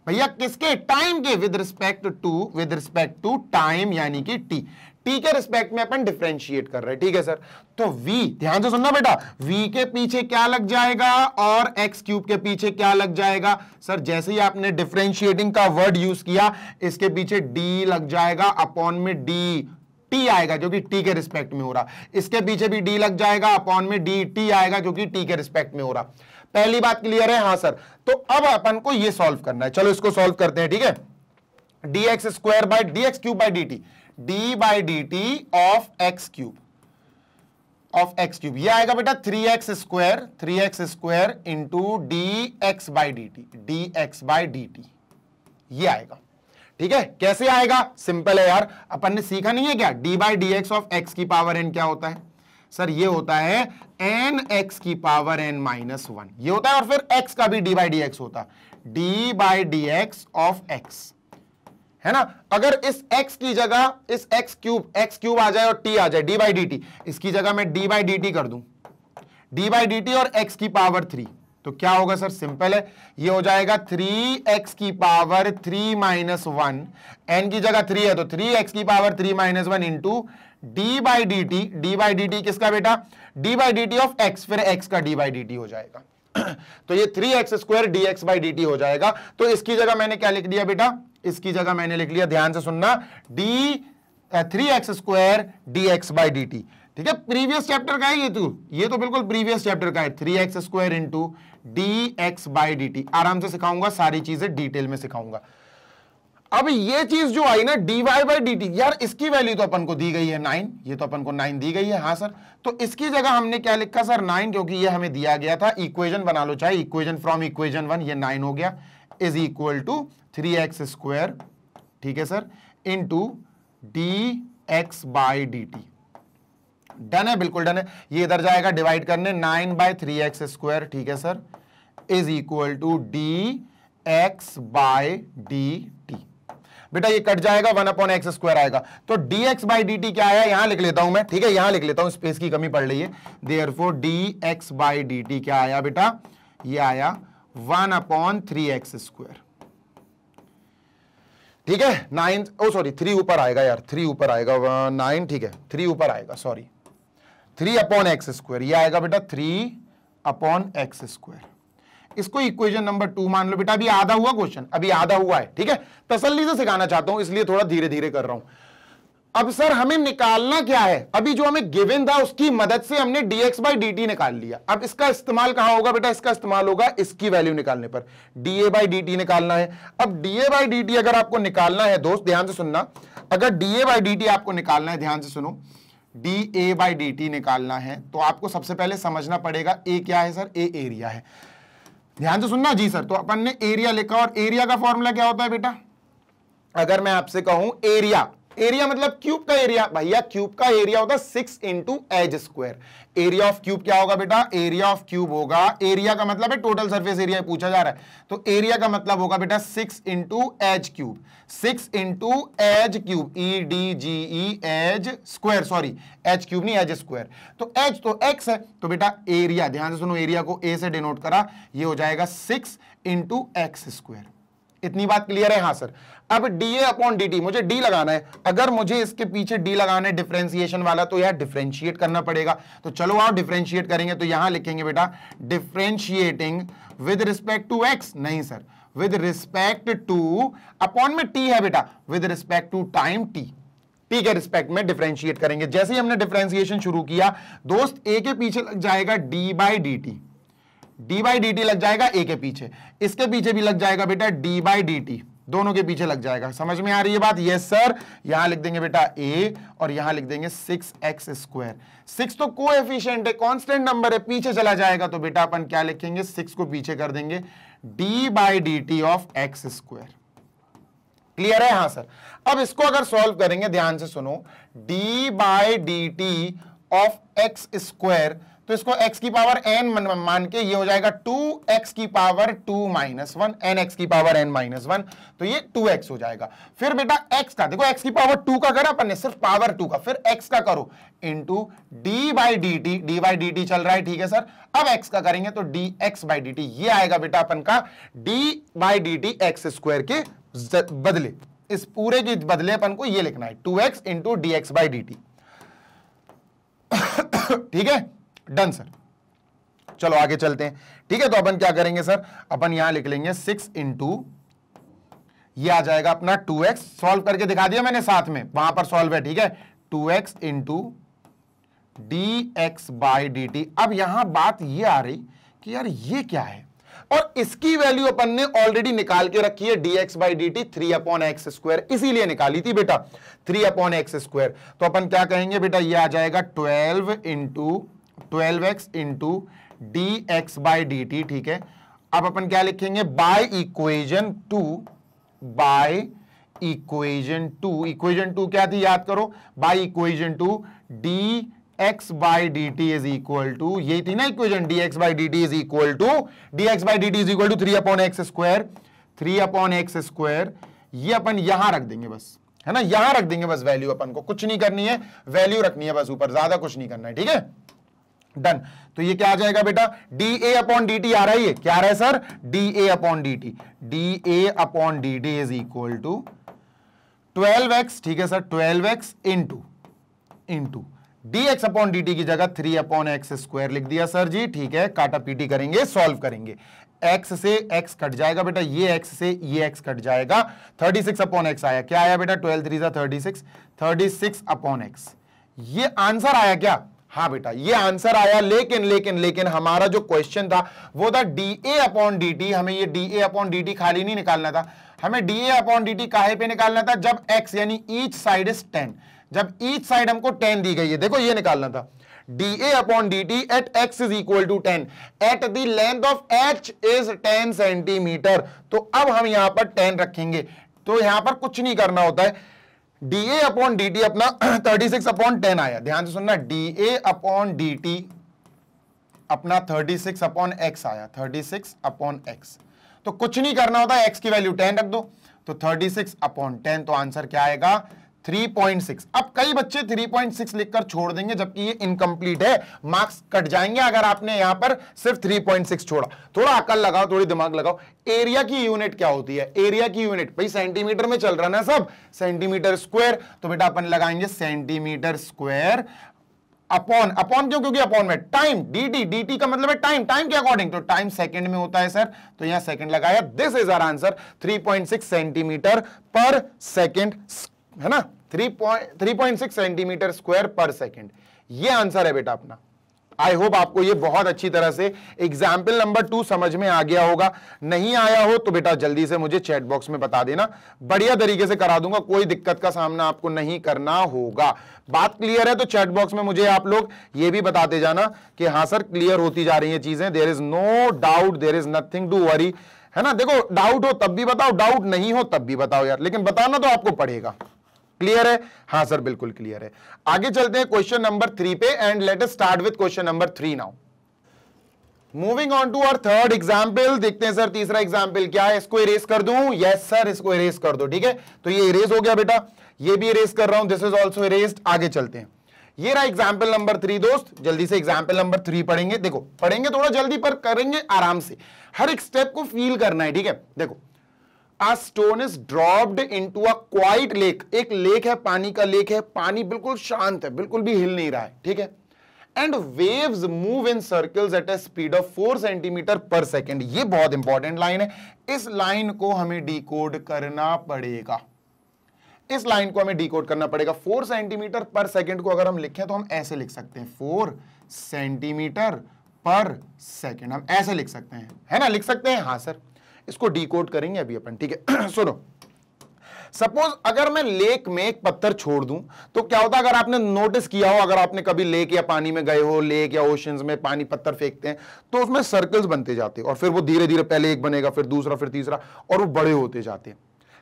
Speaker 1: भैया किसके टाइम के with respect to with respect to time यानी कि टी टी के रिस्पेक्ट में अपन डिफ्रेंशिएट कर रहे हैं ठीक है सर तो v ध्यान से सुनना बेटा v के पीछे क्या लग जाएगा और x क्यूब के पीछे क्या लग जाएगा सर जैसे ही आपने डिफ्रेंशिएटिंग का वर्ड यूज किया इसके पीछे d लग जाएगा अपॉन में d T आएगा जो कि T के रिस्पेक्ट में हो रहा इसके पीछे भी D लग जाएगा अपॉन में डी टी आएगा जो कि टी के रिस्पेक्ट में हो रहा पहली बात क्लियर है हाँ सर तो अब अपन को ये सॉल्व करना है चलो इसको सॉल्व करते हैं ठीक है dx square by dx cube by dt D by D T of x cube of x cube यह आएगा बेटा three x square three x square into D x by D T D x by D T ये आएगा ठीक है कैसे आएगा simple है यार अपन ने सीखा नहीं है क्या D by D x of x की पावर एन क्या होता है सर ये होता है एन एक्स की पावर एन माइनस वन ये होता है और फिर एक्स का भी डी बाई डी एक्स होता है D by D x of x है ना अगर इस x की जगह इस x क्यूब x क्यूब आ जाए और t आ जाए d बाई डी इसकी जगह मैं d बाई डी कर दूं d बाई डी और x की पावर थ्री तो क्या होगा सर सिंपल है ये हो जाएगा थ्री एक्स की power three minus one n की जगह थ्री है तो थ्री एक्स की power three minus one into D by D T D by D T किसका बेटा D by D T of x फिर x का डी बाई डी टी हो जाएगा तो ये three x square D x by D T हो जाएगा तो इसकी जगह मैंने क्या लिख दिया बेटा इसकी जगह मैंने लिख लिया ध्यान से सुनना D three x square D x by D T ठीक है प्रीवियस चैप्टर का है ये तू? तो। ये तो बिल्कुल प्रीवियस चैप्टर का है three x square into D x by D T आराम से सिखाऊंगा सारी चीजें डिटेल में सिखाऊंगा अब ये चीज जो आई ना D Y by D T यार इसकी वैल्यू तो अपन को दी गई है नाइन ये तो अपन को नाइन दी गई है हाँ सर तो इसकी जगह हमने क्या लिखा सर नाइन क्योंकि ये हमें दिया गया था इक्वेजन बना लो चाहे इक्वेजन फ्रॉम इक्वेजन वन ये नाइन हो गया is equal to three x square ठीक है sir into D x by D T done है बिल्कुल डन है ये इधर जाएगा डिवाइड करने nine by three x square ठीक है sir is equal to D x by D T बेटा ये कट जाएगा वन अपॉन एक्स स्क्वायर आएगा तो D x by D T क्या आया यहां लिख लेता हूं मैं ठीक है यहां लिख लेता हूं स्पेस की कमी पड़ रही है there four D x by D T क्या आया बेटा ये आया one upon three x square ठीक है नाइन ओ सॉरी थ्री ऊपर आएगा यार थ्री ऊपर आएगा नाइन ठीक है थ्री ऊपर आएगा sorry three upon x square यह आएगा बेटा थ्री अपॉन एक्स स्क्वायर इसको इक्वेशन नंबर टू मान लो बेटा अभी आधा हुआ क्वेश्चन अभी आधा हुआ है ठीक है तसल्ली से सिखाना चाहता हूं इसलिए थोड़ा धीरे धीरे कर रहा हूं अब सर हमें निकालना क्या है अभी जो हमें गिवन था उसकी मदद से हमने dx बाई टी निकाल लिया अब इसका इस्तेमाल कहां होगा बेटा इसका इस्तेमाल होगा इसकी वैल्यू निकालने पर da बाई टी निकालना है अब da बाई टी अगर आपको निकालना है दोस्त ध्यान से सुनना अगर da बाई dt आपको निकालना है ध्यान से सुनो D A by D T निकालना है तो आपको सबसे पहले समझना पड़ेगा ए क्या है सर ए एरिया है ध्यान से सुनना जी सर तो अपन ने एरिया लिखा और एरिया का फॉर्मूला क्या होता है बेटा अगर मैं आपसे कहूं एरिया एरिया मतलब क्यूब का एरिया भैया क्यूब का एरिया होता है six into edge square area of cube क्या होगा बेटा एरिया ऑफ क्यूब होगा एरिया का मतलब है टोटल सरफेस एरिया पूछा जा रहा है तो एरिया का मतलब होगा बेटा six into edge cube six into edge cube E D G E edge square sorry edge cube नहीं एज स्क्वायर तो एच तो एक्स है तो बेटा एरिया ध्यान से सुनो एरिया को ए से डिनोट करा ये हो जाएगा सिक्स इंटू एक्स स्क्वायर इतनी बात क्लियर है हाँ सर अब डी ए अपॉन डी टी मुझे डी लगाना है अगर मुझे इसके पीछे डी लगाना है डिफ्रेंसिएशन वाला तो यह डिफ्रेंशिएट करना पड़ेगा तो चलो आओ डिफ्रेंशिएट करेंगे तो यहां लिखेंगे बेटा differentiating with respect to x नहीं sir with respect to upon में टी है बेटा with respect to time t t के रिस्पेक्ट में डिफ्रेंशिएट करेंगे जैसे ही हमने डिफ्रेंशिएशन शुरू किया दोस्त ए के पीछे लग जाएगा d by D T D by D t लग जाएगा ए के पीछे इसके पीछे भी लग जाएगा बेटा डी बाई डी टी दोनों के पीछे लग जाएगा समझ में आ रही है बात यस सर यहां लिख देंगे बेटा ए और यहां लिख देंगे सिक्स एक्स स्क्वायर सिक्स तो को एफिशियंट है कॉन्स्टेंट नंबर है पीछे चला जाएगा तो बेटा अपन क्या लिखेंगे सिक्स को पीछे कर देंगे d by D T of x square clear है हाँ सर अब इसको अगर सॉल्व करेंगे ध्यान से सुनो d by D T of x square तो इसको x की पावर n मान के ये हो जाएगा 2x की power 2 minus one n x की पावर n माइनस वन तो ये 2x हो जाएगा फिर बेटा x का देखो x की पावर 2 का करा अपन सिर्फ पावर 2 का फिर x का करो into d by D T D by D t चल रहा है ठीक है सर अब x का करेंगे तो D x by D T ये आएगा बेटा अपन का D by D t x square के बदले इस पूरे के बदले अपन को ये लिखना है two x into D x by D T ठीक है डन सर चलो आगे चलते हैं ठीक है तो अपन क्या करेंगे सर अपन यहां लिख लेंगे सिक्स इंटू ये आ जाएगा अपना टू एक्स सॉल्व करके दिखा दिया मैंने साथ में वहां पर सॉल्व है ठीक है two x into D x by D t अब यहां बात ये आ रही कि यार ये क्या है और इसकी वैल्यू अपन ने ऑलरेडी निकाल के रखी है d x by D t three upon x square इसीलिए निकाली थी बेटा थ्री अपॉन एक्स स्क्वायर तो अपन क्या कहेंगे बेटा ये आ जाएगा twelve into twelve x into D x by D T ठीक है अब अपन क्या लिखेंगे by equation two by equation two equation two क्या थी याद करो by equation two D x by D t is equal to ये थी ना equation d x by D t is equal to D x by D t is equal to three upon x square three upon x square ये अपन यहां रख देंगे बस है ना यहां रख देंगे बस वैल्यू अपन को कुछ नहीं करनी है वैल्यू रखनी है बस ऊपर ज्यादा कुछ नहीं करना है ठीक है डन तो ये क्या आ जाएगा बेटा डी ए अपॉन डी टी आ रहा है क्या आ रहा है sir d A upon D T d A upon D t is equal to twelve x ठीक है sir twelve x into into D x upon D t की जगह थ्री अपॉन एक्स स्क्वायर लिख दिया सर जी ठीक है काटा PT करेंगे सॉल्व करेंगे एक्स से एक्स कट जाएगा बेटा ये एक्स से ये x कट जाएगा थर्टी सिक्स अपॉन एक्स आया क्या आया बेटा ट्वेल्व थ्री सा thirty six thirty six upon x ये आंसर आया क्या हाँ बेटा ये आंसर आया लेकिन लेकिन लेकिन हमारा जो क्वेश्चन था वो था डी ए अपॉन डी टी हमें ये डी ए अपॉन डी टी खाली नहीं निकालना था हमें डी ए अपॉन डी टी काहे पे निकालना था जब एक्स यानी ईच साइड इज टेन जब ईच साइड हमको टेन दी गई है देखो ये निकालना था d A upon D T at x is equal to ten at the length of h is ten centimetre तो अब हम यहां पर टेन रखेंगे तो यहां पर कुछ नहीं करना होता है D A upon D t अपना थर्टी सिक्स अपॉन टेन आया ध्यान से सुनना डी ए अपॉन डी टी अपना थर्टी सिक्स अपॉन एक्स आया थर्टी सिक्स अपॉन एक्स तो कुछ नहीं करना होता एक्स की वैल्यू टेन रख दो तो थर्टी सिक्स अपॉन टेन तो आंसर क्या आएगा 3.6 अब कई बच्चे 3.6 लिखकर छोड़ देंगे जबकि ये इनकम्प्लीट है मार्क्स कट जाएंगे अगर आपने यहां पर सिर्फ 3.6 छोड़ा थोड़ा अकल लगाओ थोड़ी दिमाग लगाओ एरिया की यूनिट क्या होती है एरिया की यूनिट भाई सेंटीमीटर में चल रहा ना सब सेंटीमीटर स्क्वायर तो बेटा अपन लगाएंगे सेंटीमीटर स्क्वायर अपॉन अपॉन क्यों क्योंकि अपॉन में टाइम डीटी डीटी का मतलब है टाइम टाइम के अकॉर्डिंग तो टाइम सेकंड में होता है सर तो यहां सेकंड लगाया this is our answer 3.6 centimetre per second है ना three point three point six centimetre square per second ये आंसर है बेटा अपना आई होप आपको ये बहुत अच्छी तरह से एग्जाम्पल नंबर टू समझ में आ गया होगा नहीं आया हो तो बेटा जल्दी से मुझे चैट बॉक्स में बता देना बढ़िया तरीके से करा दूंगा कोई दिक्कत का सामना आपको नहीं करना होगा बात क्लियर है तो चैट बॉक्स में मुझे आप लोग ये भी बताते जाना कि हाँ सर क्लियर होती जा रही है चीजें there is no doubt there is nothing to worry है ना देखो डाउट हो तब भी बताओ डाउट नहीं हो तब भी बताओ यार लेकिन बताना तो आपको पड़ेगा क्लियर है हाँ सर बिल्कुल क्लियर है आगे चलते हैं क्वेश्चन नंबर थ्री पे and let start with question number three now moving on to our third example देखते हैं सर तीसरा एग्जाम्पल क्या है इसको इरेज कर दू यस yes, सर इसको इरेज कर दो ठीक है तो ये इरेज हो गया बेटा ये भी इरेज कर रहा हूं दिस इज ऑल्सो इरेज आगे चलते हैं ये रहा एग्जाम्पल नंबर थ्री दोस्त जल्दी से एग्जाम्पल नंबर थ्री पढ़ेंगे देखो पढ़ेंगे थोड़ा जल्दी पर करेंगे आराम से हर एक स्टेप को फील करना है ठीक है देखो stone is dropped into a quiet lake एक लेक है पानी का लेक है पानी बिल्कुल शांत है बिल्कुल भी हिल नहीं रहा है ठीक है and waves move in circles at a speed of four centimetre per second ये बहुत इंपॉर्टेंट लाइन है इस लाइन को हमें डिकोड करना पड़ेगा इस लाइन को हमें डिकोड करना पड़ेगा फोर सेंटीमीटर पर सेकेंड को अगर हम लिखें तो हम ऐसे लिख सकते हैं फोर सेंटीमीटर पर सेकेंड हम ऐसे लिख सकते हैं है ना लिख सकते हैं हाँ सर इसको डीकोड करेंगे अभी अपन ठीक है सुनो सपोज अगर मैं लेक में एक पत्थर छोड़ दूं तो क्या होता है अगर आपने नोटिस किया हो अगर आपने कभी लेक या पानी में गए हो लेक या ओशन में पानी पत्थर फेंकते हैं तो उसमें सर्कल्स बनते जाते हैं और फिर वो धीरे धीरे पहले एक बनेगा फिर दूसरा फिर तीसरा और वो बड़े होते जाते हैं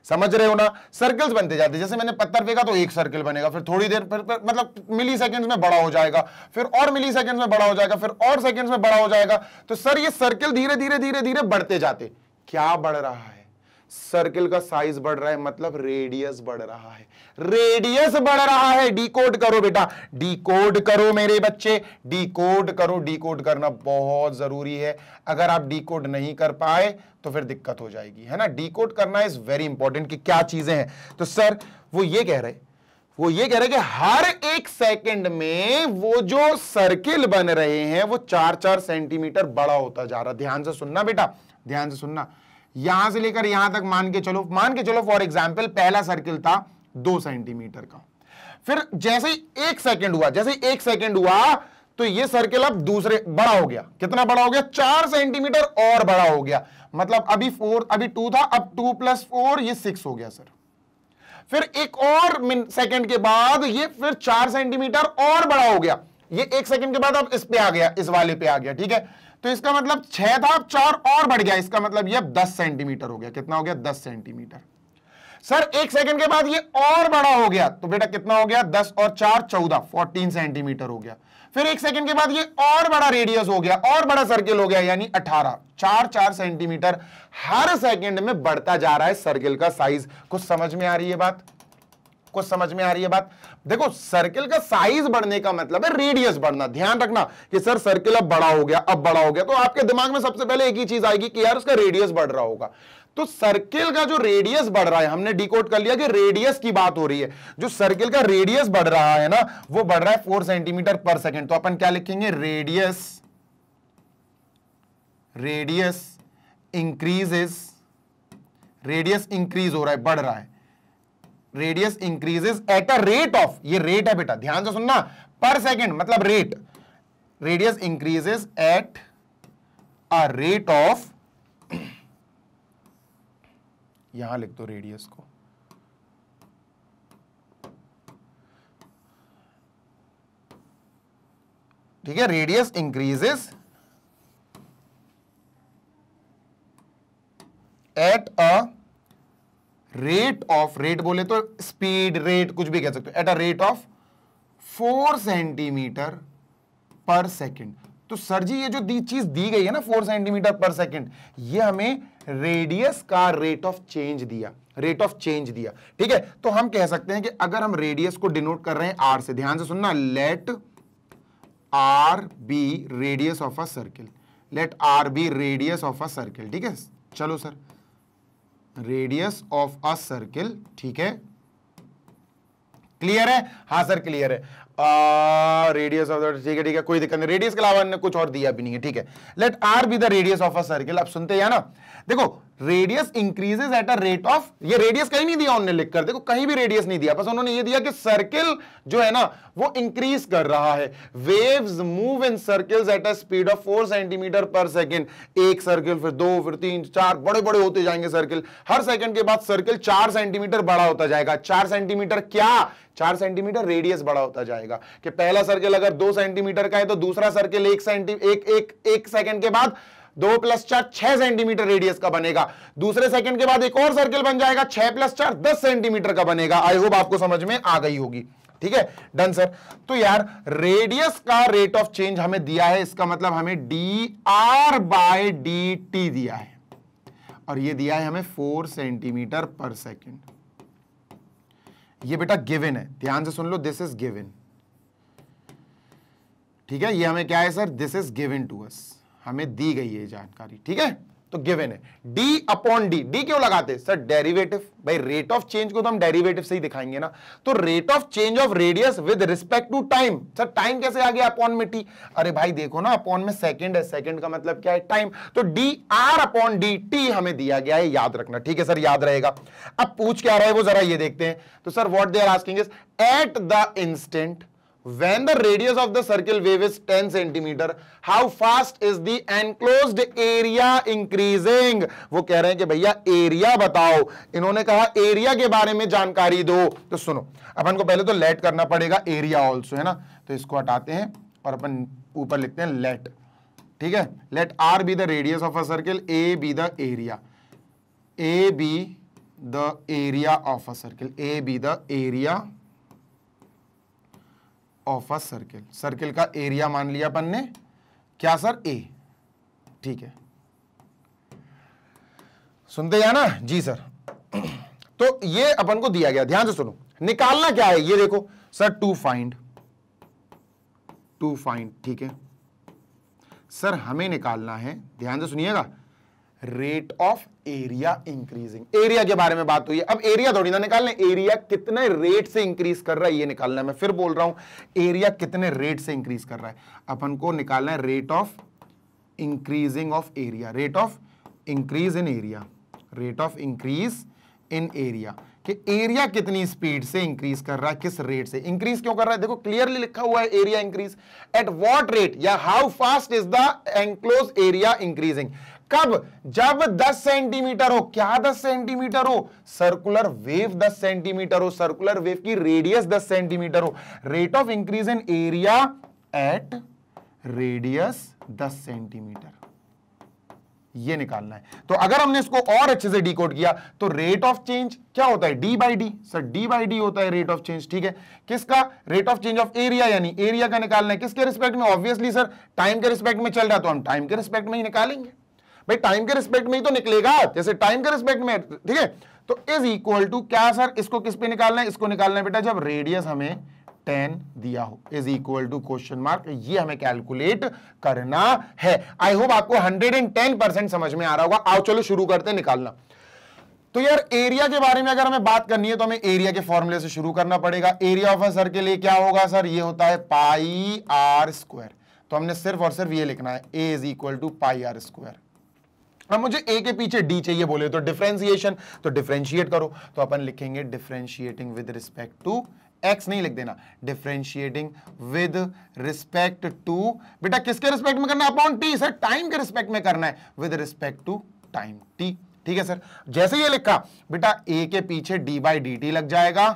Speaker 1: समझ रहे हो ना सर्कल्स बनते जाते जैसे मैंने पत्थर फेंका तो एक सर्कल बनेगा फिर थोड़ी देर फिर, फिर मतलब मिली सेकेंड्स में बड़ा हो जाएगा फिर और मिली सेकेंड्स में बड़ा हो जाएगा फिर और सेकेंड्स में बड़ा हो जाएगा तो सर ये सर्कल धीरे धीरे धीरे धीरे बढ़ते जाते क्या बढ़ रहा है सर्किल का साइज बढ़ रहा है मतलब रेडियस बढ़ रहा है रेडियस बढ़ रहा है डीकोड करो बेटा डीकोड करो मेरे बच्चे डीकोड करो डीकोड करना बहुत जरूरी है अगर आप डीकोड नहीं कर पाए तो फिर दिक्कत हो जाएगी है ना डीकोड करना इज वेरी इंपॉर्टेंट कि क्या चीजें हैं तो सर वो ये कह रहे वो ये कह रहे कि हर एक सेकंड में वो जो सर्किल बन रहे हैं वो चार चार सेंटीमीटर बड़ा होता जा रहा ध्यान से सुनना बेटा ध्यान से सुनना यहां से लेकर यहां तक मान के चलो मान के चलो फॉर एग्जाम्पल पहला सर्किल था दो सेंटीमीटर का फिर जैसे ही एक सेकेंड हुआ जैसे ही एक सेकेंड हुआ तो ये सर्किल अब दूसरे बड़ा हो गया कितना बड़ा हो गया चार सेंटीमीटर और बड़ा हो गया मतलब अभी फोर अभी टू था अब टू प्लस फोर ये सिक्स हो गया सर फिर एक और सेकंड के बाद ये फिर चार सेंटीमीटर और बड़ा हो गया ये एक सेकंड के बाद अब इस पे आ गया इस वाले पे आ गया ठीक है तो इसका मतलब छह था अब चार और बढ़ गया इसका मतलब ये अब दस सेंटीमीटर हो गया कितना हो गया दस सेंटीमीटर सर एक सेकंड के बाद ये और बड़ा हो गया तो बेटा कितना हो गया दस और चार चौदह फोर्टीन सेंटीमीटर हो गया फिर एक सेकंड के बाद ये और बड़ा रेडियस हो गया और बड़ा सर्किल हो गया यानी अठारह चार चार सेंटीमीटर हर सेकंड में बढ़ता जा रहा है सर्किल का साइज कुछ समझ में आ रही है बात कुछ समझ में आ रही है बात देखो सर्किल का साइज बढ़ने का मतलब है रेडियस बढ़ना ध्यान रखना कि सर सर्किल अब बड़ा हो गया अब बड़ा हो गया तो आपके दिमाग में सबसे पहले एक ही चीज आएगी कि यार उसका रेडियस बढ़ रहा होगा तो सर्किल का जो रेडियस बढ़ रहा है हमने डिकोड कर लिया कि रेडियस की बात हो रही है जो सर्किल का रेडियस बढ़ रहा है ना वो बढ़ रहा है फोर सेंटीमीटर पर सेकेंड तो अपन क्या लिखेंगे radius radius increase radius increase हो रहा है बढ़ रहा है radius increases at a rate of ये रेट है बेटा ध्यान से सुनना पर सेकेंड मतलब rate radius increases at a rate of यहां लिख दो रेडियस को ठीक है radius increases at a rate of rate बोले तो स्पीड रेट कुछ भी कह सकते हो at a rate of four centimetre per second तो सर जी ये जो दी चीज दी गई है ना फोर सेंटीमीटर पर सेकेंड ये हमें रेडियस का रेट ऑफ चेंज दिया रेट ऑफ चेंज दिया ठीक है तो हम कह सकते हैं कि अगर हम रेडियस को डिनोट कर रहे हैं आर से ध्यान से सुनना let r be radius of a circle let r be radius of a circle ठीक है चलो sir radius of a circle ठीक है क्लियर है हाँ सर क्लियर है रेडियस ऑफ ठीक है ठीक है कोई दिक्कत नहीं रेडियस के अलावा कुछ और दिया भी नहीं है ठीक है let r be the radius of a circle आप सुनते हैं ना देखो radius increases at a rate of ये रेडियस कहीं नहीं दिया उन्होंने लिख कर देखो कहीं भी रेडियस नहीं दिया बस उन्होंने ये दिया कि सर्किल जो है ना वो इंक्रीज कर रहा है waves move in circles at a speed of four centimetre per second एक सर्किल फिर दो फिर तीन चार बड़े बड़े होते जाएंगे सर्किल हर सेकेंड के बाद सर्किल चार सेंटीमीटर बड़ा होता जाएगा चार सेंटीमीटर क्या चार सेंटीमीटर रेडियस बड़ा होता जाएगा कि पहला सर्किल अगर दो सेंटीमीटर का है तो दूसरा सर्किल एक सेंटी एक एक, एक सेकेंड के बाद दो प्लस चार छह सेंटीमीटर रेडियस का बनेगा दूसरे सेकंड के बाद एक और सर्कल बन जाएगा छह प्लस चार दस सेंटीमीटर का बनेगा आई होप आपको समझ में आ गई होगी ठीक है डन सर तो यार रेडियस का रेट ऑफ चेंज हमें दिया है इसका मतलब हमें d r by D t दिया है और ये दिया है हमें फोर सेंटीमीटर पर सेकेंड ये बेटा गिवन है ध्यान से सुन लो दिस इज गिवन ठीक है ये हमें क्या है sir this is given to us हमें दी गई है जानकारी ठीक है तो गिवन है डी अपॉन डी डी क्यों लगाते हैं सर डेरिवेटिव भाई रेट ऑफ चेंज को तो हम डेरिवेटिव से ही दिखाएंगे ना तो rate of change of radius with respect to time sir time कैसे आ गया अपॉन में टी अरे भाई देखो ना अपॉन में सेकंड है सेकंड का मतलब क्या है टाइम तो d r upon D T हमें दिया गया है याद रखना ठीक है सर याद रहेगा अब पूछ क्या रहा है वो जरा ये देखते हैं तो sir what they are asking at the instant when the radius of the circle wave is 10 centimeter how fast is the enclosed area increasing वो कह रहे हैं कि भैया एरिया बताओ इन्होंने कहा एरिया के बारे में जानकारी दो तो सुनो अपन को पहले तो लेट करना पड़ेगा एरिया ऑल्सो है ना तो इसको हटाते हैं और अपन ऊपर लिखते हैं लेट ठीक है let r be the radius of a circle a be the area A be the area of a circle a be the area of a circle circle का एरिया मान लिया अपन ने क्या सर ए ठीक है सुनते हैं ना जी सर तो ये अपन को दिया गया ध्यान से सुनो निकालना क्या है ये देखो sir to find to find ठीक है सर हमें निकालना है ध्यान से सुनिएगा rate of area increasing area के बारे में बात हुई है अब एरिया थोड़ी ना निकालने एरिया कितने रेट से इंक्रीज कर रहा है ये निकालना मैं फिर बोल रहा हूं एरिया कितने रेट से इंक्रीज कर रहा है अपन को निकालना है rate of increasing of area rate of increase in area rate of increase in area कि एरिया कितनी स्पीड से इंक्रीज कर रहा है किस रेट से इंक्रीज क्यों कर रहा है देखो क्लियरली लिखा हुआ है area increase at what rate या how fast is the enclose area increasing कब जब 10 सेंटीमीटर हो क्या 10 सेंटीमीटर हो सर्कुलर वेव 10 सेंटीमीटर हो सर्कुलर वेव की रेडियस 10 सेंटीमीटर हो rate of increase in area at radius 10 centimetre ये निकालना है तो अगर हमने इसको और अच्छे से डीकोड किया तो रेट ऑफ चेंज क्या होता है D by d sir d by d होता है रेट ऑफ चेंज ठीक है किसका rate of change of area यानी एरिया का निकालना है किसके रिस्पेक्ट में ऑब्वियसली सर टाइम के रिस्पेक्ट में चल रहा है तो हम टाइम के रिस्पेक्ट में ही निकालेंगे भाई टाइम के रिस्पेक्ट में ही तो निकलेगा जैसे टाइम के रिस्पेक्ट में ठीक है तो इज इक्वल टू क्या सर इसको किस पे निकालना है इसको निकालना है बेटा जब रेडियस हमें टेन दिया हो is equal to question mark ये हमें कैलकुलेट करना है आई होप आपको टेन परसेंट समझ में आ रहा होगा आओ चलो शुरू करते हैं निकालना तो यार एरिया के बारे में अगर हमें बात करनी है तो हमें एरिया के फॉर्मूले से शुरू करना पड़ेगा एरिया ऑफ अ सर्किल ये क्या होगा सर ये होता है पाई आर स्क्वायर तो हमने सिर्फ और सिर्फ ये लिखना है a is equal to pi r square अब हाँ, मुझे ए के पीछे डी चाहिए बोले तो डिफ्रेंसिएशन तो डिफ्रेंशिएट करो तो अपन लिखेंगे differentiating with respect to x नहीं लिख देना डिफ्रेंशिएटिंग विद रिस्पेक्ट टू बेटा किसके रिस्पेक्ट में करना है अपॉन टी सर टाइम के रिस्पेक्ट में करना है with respect to time t ठीक है सर जैसे ये लिखा बेटा ए के पीछे डी बाई डी टी लग जाएगा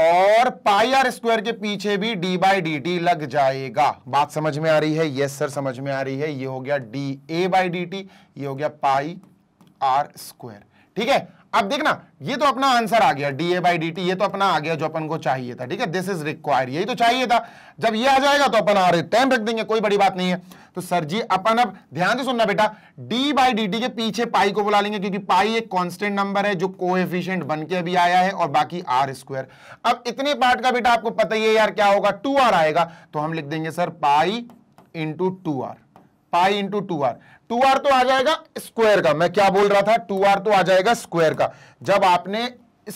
Speaker 1: और पाई आर स्क्वायर के पीछे भी डी बाई डी टी लग जाएगा बात समझ में आ रही है यस सर समझ में आ रही है ये हो गया d A by D T ये हो गया पाई आर स्क्वायर ठीक है अब देखना ये तो अपना आंसर आ गया d A by D T ये तो अपना आ गया जो अपन को चाहिए था ठीक है दिस इज रिक्वायर यही तो चाहिए था जब ये आ जाएगा तो अपन आ रहे टाइम रख देंगे कोई बड़ी बात नहीं है तो सर जी अपन अब ध्यान से सुनना बेटा डी बाई डी टी के पीछे पाई को बुला लेंगे क्योंकि पाई एक कांस्टेंट नंबर है जो कोएफिशिएंट बन के अभी आया है और बाकी आर स्क्वायर अब इतने पार्ट का बेटा आपको पता ही है यार क्या होगा टू आर आएगा तो हम लिख देंगे sir pi into two r pi into two r two r तो आ जाएगा स्क्वायर का मैं क्या बोल रहा था टू आर तो आ जाएगा स्क्वायर का जब आपने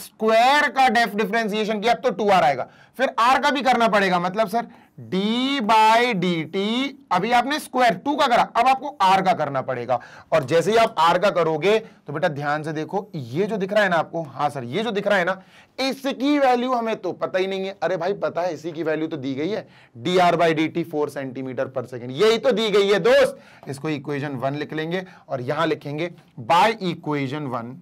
Speaker 1: स्क्वायर का डेफ डिफ्रेंसिएशन किया तो टू आर आएगा फिर आर का भी करना पड़ेगा मतलब sir d by D t अभी आपने स्क्वायर टू का करा अब आपको आर का करना पड़ेगा और जैसे ही आप आर का करोगे तो बेटा ध्यान से देखो ये जो दिख रहा है ना आपको हाँ सर ये जो दिख रहा है ना इसकी वैल्यू हमें तो पता ही नहीं है अरे भाई पता है इसी की वैल्यू तो दी गई है d r by D t four centimetre per second यही तो दी गई है दोस्त इसको इक्वेजन वन लिख लेंगे और यहां लिखेंगे by equation one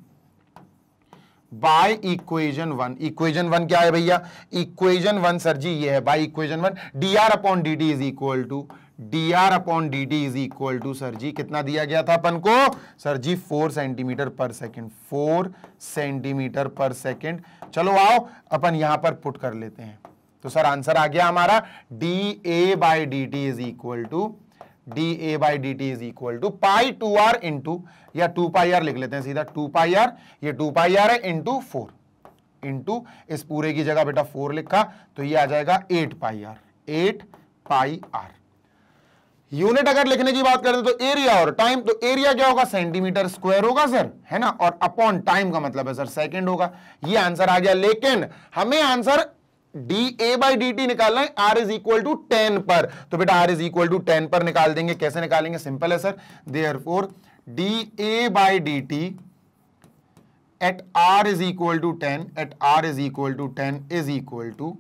Speaker 1: by equation one equation one क्या है भैया इक्वेजन वन सर जी ये है by equation one d r upon d d is equal to d r upon d d is equal to sir ji कितना दिया गया था अपन को sir ji four centimetre per second four centimetre per second चलो आओ अपन यहां पर पुट कर लेते हैं तो सर आंसर आ गया हमारा d A by D t is equal to d A by D t is equal to pi two r into या टू पाई आर लिख लेते हैं सीधा टू पाई आर ये टू पाई आर है इंटू फोर इंटू इस पूरे की जगह बेटा फोर लिखा तो ये आ जाएगा eight pi r eight pi r unit अगर लिखने की बात करें तो एरिया और टाइम तो एरिया क्या होगा सेंटीमीटर स्क्वायर होगा सर है ना और अपॉन टाइम का मतलब है सर सेकंड होगा ये आंसर आ गया लेकिन हमें answer d A by D T निकालना है r is equal to ten per तो बेटा r is equal to ten per निकाल देंगे कैसे निकालेंगे सिंपल है sir there four d A by D T eight r is equal to ten eight r is equal to ten is equal to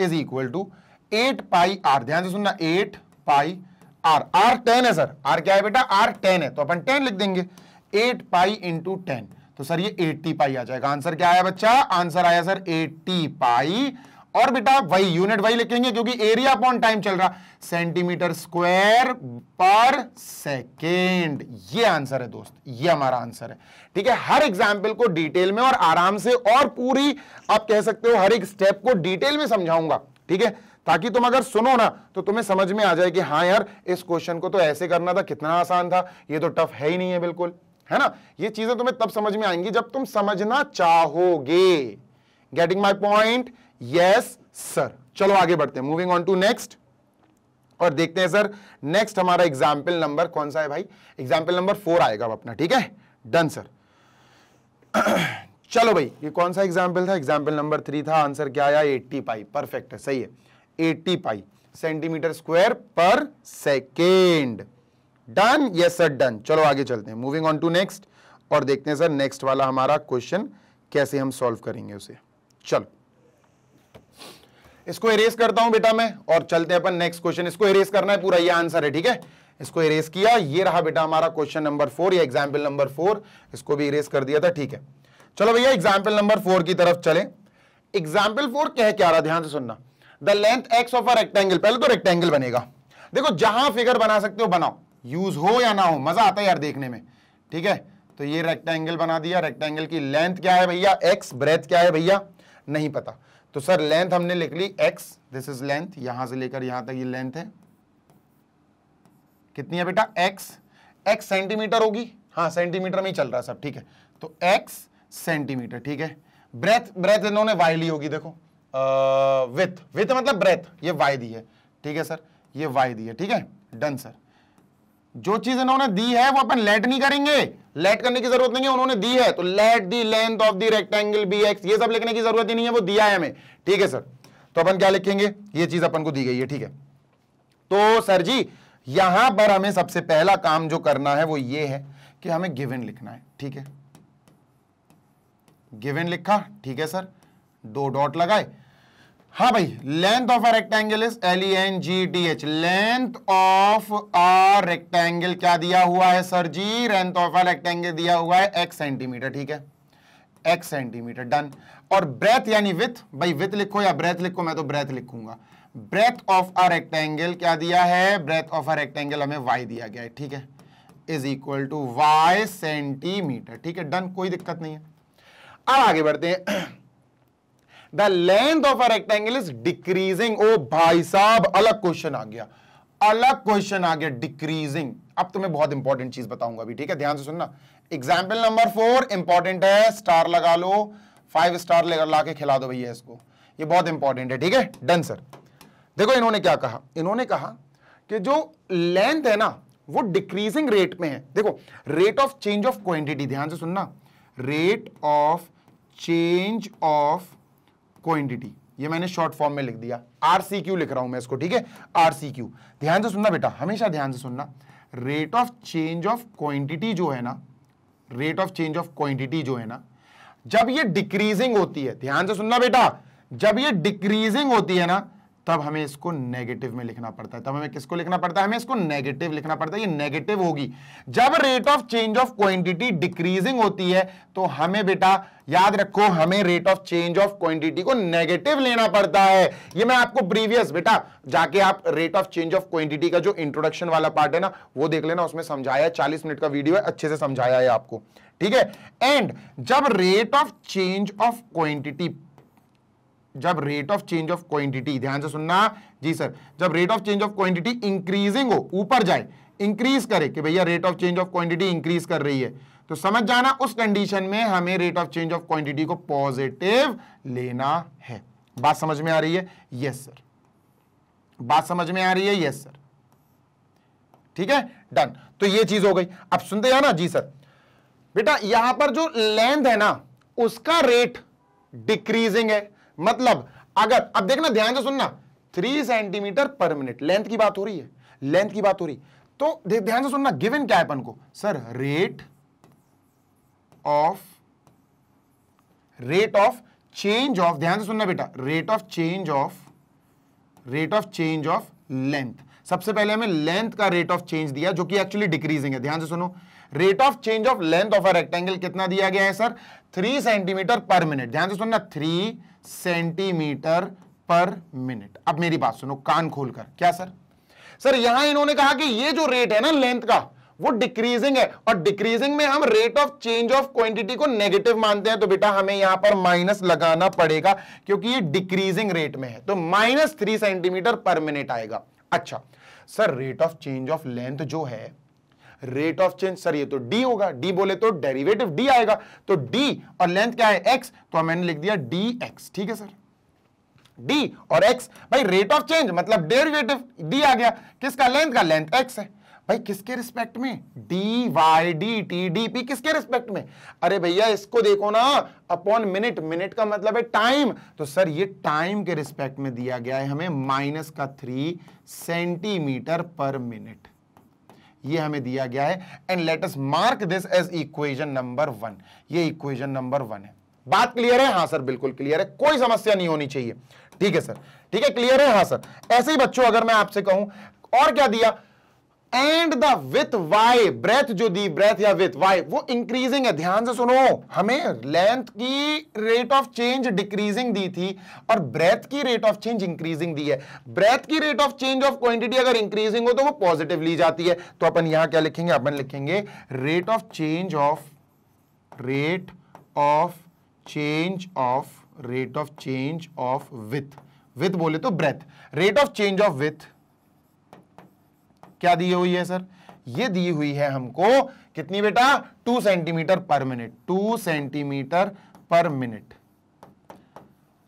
Speaker 1: is equal to eight pi r ध्यान से सुनना eight pi r r ten है sir r क्या है बेटा are ten है तो अपन ten लिख देंगे एट पाई इंटू टेन तो सर ये एट्टी पाई आ जाएगा आंसर क्या आया बच्चा आंसर आया सर एट्टी पाई और बेटा वही यूनिट वही लिखेंगे क्योंकि एरिया अपॉन टाइम चल रहा सेंटीमीटर स्क्वायर पर सेकेंड ये आंसर है दोस्त ये हमारा आंसर है ठीक है हर एग्जाम्पल को डिटेल में और आराम से और पूरी आप कह सकते हो हर एक स्टेप को डिटेल में समझाऊंगा ठीक है ताकि तुम अगर सुनो ना तो तुम्हें समझ में आ जाए कि हाँ यार इस क्वेश्चन को तो ऐसे करना था कितना आसान था ये तो टफ है ही नहीं है बिल्कुल है ना ये चीजें तुम्हें तब समझ में आएंगी जब तुम समझना चाहोगे getting my point yes sir चलो आगे बढ़ते हैं मूविंग ऑन टू नेक्स्ट और देखते हैं सर नेक्स्ट हमारा एग्जाम्पल नंबर कौन सा है भाई एग्जाम्पल नंबर फोर आएगा अपना ठीक है डन सर चलो भाई ये कौन सा एग्जाम्पल था एग्जाम्पल नंबर थ्री था आंसर क्या आया एट्टी पाई परफेक्ट है सही है eighty pi centimetre square per second done yes sir done चलो आगे चलते हैं मूविंग ऑन टू नेक्स्ट और देखते हैं सर नेक्स्ट वाला हमारा क्वेश्चन कैसे हम सॉल्व करेंगे उसे चलो इसको इरेज करता हूं बेटा मैं और चलते हैं अपन नेक्स्ट क्वेश्चन इसको इरेज करना है पूरा ये आंसर है ठीक है इसको इरेज किया ये रहा बेटा हमारा क्वेश्चन नंबर फोर या एग्जाम्पल नंबर फोर इसको भी इरेज कर दिया था ठीक है चलो भैया एग्जाम्पल नंबर फोर की तरफ चले एग्जाम्पल फोर क्या है क्या रहा ध्यान से सुनना the length x of a rectangle पहले तो रेक्टेंगल बनेगा देखो जहां फिगर बना सकते हो बनाओ यूज हो या ना हो मजा आता है यार देखने में ठीक है तो ये रेक्टेंगल बना दिया रेक्टेंगल की लेंथ क्या है भैया एक्स ब्रेथ क्या है भैया नहीं पता तो सर लेंथ हमने लिख ली एक्स दिस इज लेंथ यहां से लेकर यहां तक ये यह लेंथ है कितनी है बेटा एक्स एक्स सेंटीमीटर होगी हाँ सेंटीमीटर में ही चल रहा है सब ठीक है तो एक्स सेंटीमीटर ठीक है ब्रेथ ब्रेथ इन्होंने वाई ली होगी देखो विथ विथ मतलब ब्रेथ ये वाई दी है ठीक है सर ये वाई दी है ठीक है डन सर जो चीज इन्होंने दी है वो अपन लेट नहीं करेंगे लेट करने की जरूरत नहीं है उन्होंने दी है तो let the length of the rectangle be x ये सब लिखने की जरूरत ही नहीं है वो दिया है हमें ठीक है सर तो अपन क्या लिखेंगे ये चीज अपन को दी गई है ठीक है तो सर जी यहां पर हमें सबसे पहला काम जो करना है वो ये है कि हमें गिवन लिखना है ठीक है गिवन लिखा ठीक है सर दो डॉट लगाए हाँ भाई length of a rectangle is L E N G T H length of a rectangle क्या दिया हुआ है sir ji length of a rectangle दिया हुआ है एक्स सेंटीमीटर ठीक है एक्स सेंटीमीटर डन और ब्रेथ यानी विथ भाई विथ लिखो या ब्रेथ लिखो मैं तो ब्रेथ लिखूंगा ब्रेथ ऑफ अ रेक्टेंगल क्या दिया है ब्रेथ ऑफ अ रेक्टेंगल हमें वाई दिया गया है ठीक है is equal to y centimetre ठीक है डन कोई दिक्कत नहीं है अब आगे बढ़ते हैं the length of a rectangle is decreasing ओ भाई साहब अलग क्वेश्चन आ गया अलग क्वेश्चन आ गया डिक्रीजिंग अब तुम्हें बहुत इंपॉर्टेंट चीज बताऊंगा अभी ठीक है ध्यान से सुनना एग्जाम्पल नंबर फोर इंपॉर्टेंट है स्टार लगा लो फाइव स्टार ला के खिला दो भैया इसको ये बहुत इंपॉर्टेंट है ठीक है डन सर देखो इन्होंने क्या कहा इन्होंने कहा कि जो लेंथ है ना वो डिक्रीजिंग रेट में है देखो rate of change of quantity ध्यान से सुनना rate of change of quantity ये मैंने शॉर्ट फॉर्म में लिख दिया आर सी क्यू लिख रहा हूं मैं इसको ठीक है आर सी क्यू ध्यान से सुनना बेटा हमेशा ध्यान से सुनना rate of change of quantity जो है ना rate of change of quantity जो है ना जब ये डिक्रीजिंग होती है ध्यान से सुनना बेटा जब ये डिक्रीजिंग होती है ना तब हमें इसको नेगेटिव में लिखना पड़ता है तब हमें किसको लिखना पड़ता है हमें इसको नेगेटिव लिखना पड़ता है ये नेगेटिव होगी जब rate of change of quantity decreasing होती है तो हमें बेटा याद रखो हमें rate of change of quantity को नेगेटिव लेना पड़ता है ये मैं आपको प्रीवियस बेटा जाके आप rate of change of quantity का जो इंट्रोडक्शन वाला पार्ट है ना वो देख लेना उसमें समझाया चालीस मिनट का वीडियो है अच्छे से समझाया है आपको ठीक है एंड जब rate of change of quantity जब rate of change of quantity ध्यान से सुनना जी सर जब rate of change of quantity increasing हो ऊपर जाए इंक्रीज करे कि भैया rate of change of quantity increase कर रही है तो समझ जाना उस कंडीशन में हमें rate of change of quantity को पॉजिटिव लेना है बात समझ में आ रही है यस सर बात समझ में आ रही है यस सर ठीक है डन तो ये चीज हो गई अब सुनते जाना जी सर बेटा यहां पर जो लेंथ है ना उसका रेट डिक्रीजिंग है मतलब अगर अब देखना ध्यान से सुनना three centimetre per minute length की बात हो रही है लेंथ की बात हो रही तो ध्यान से सुनना गिवन क्या है अपन को sir rate of rate of change of ध्यान से सुनना बेटा rate of change of rate of change of length सबसे पहले हमें लेंथ का रेट ऑफ चेंज दिया जो कि एक्चुअली डिक्रीजिंग है ध्यान से सुनो rate of change of length of a rectangle कितना दिया गया है sir three centimetre per minute ध्यान से सुनना थ्री सेंटीमीटर पर मिनट अब मेरी बात सुनो कान खोलकर क्या सर सर यहां इन्होंने कहा कि ये जो रेट है ना लेंथ का वो डिक्रीजिंग है और डिक्रीजिंग में हम rate of change of quantity को नेगेटिव मानते हैं तो बेटा हमें यहां पर माइनस लगाना पड़ेगा क्योंकि ये डिक्रीजिंग रेट में है तो minus three centimetre per minute आएगा अच्छा sir rate of change of length जो है रेट ऑफ चेंज सर ये तो डी होगा डी बोले तो डेरिवेटिव डी आएगा तो डी और लेंथ क्या है एक्स तो मैंने लिख दिया डी एक्स ठीक है सर डी और एक्स भाई रेट ऑफ चेंज मतलब डेरिवेटिव डी आ गया किसका लेंथ का लेंथ एक्स है भाई किसके रिस्पेक्ट में d y d T d p किसके रिस्पेक्ट में अरे भैया इसको देखो ना अपॉन मिनट मिनट का मतलब है टाइम तो सर ये टाइम के रिस्पेक्ट में दिया गया है हमें माइनस का थ्री सेंटीमीटर पर मिनट ये हमें दिया गया है and let us mark this as equation number one ये इक्वेशन नंबर वन है बात क्लियर है हाँ सर बिल्कुल क्लियर है कोई समस्या नहीं होनी चाहिए ठीक है सर ठीक है क्लियर है हाँ सर ऐसे ही बच्चों अगर मैं आपसे कहूं और क्या दिया and the width y breadth जो दी ब्रेथ या विथ वाई वो इंक्रीजिंग है ध्यान से सुनो हमें लेंथ की रेट ऑफ चेंज डिक्रीजिंग दी थी और ब्रेथ की रेट ऑफ चेंज इंक्रीजिंग दी है ब्रेथ की rate of change of quantity अगर इंक्रीजिंग हो तो वो पॉजिटिव ली जाती है तो अपन यहां क्या लिखेंगे अपन लिखेंगे rate of change of rate of change of rate of change of width width बोले तो breadth rate of change of width क्या दी हुई है सर ये दी हुई है हमको कितनी बेटा two centimetre per minute two centimetre per minute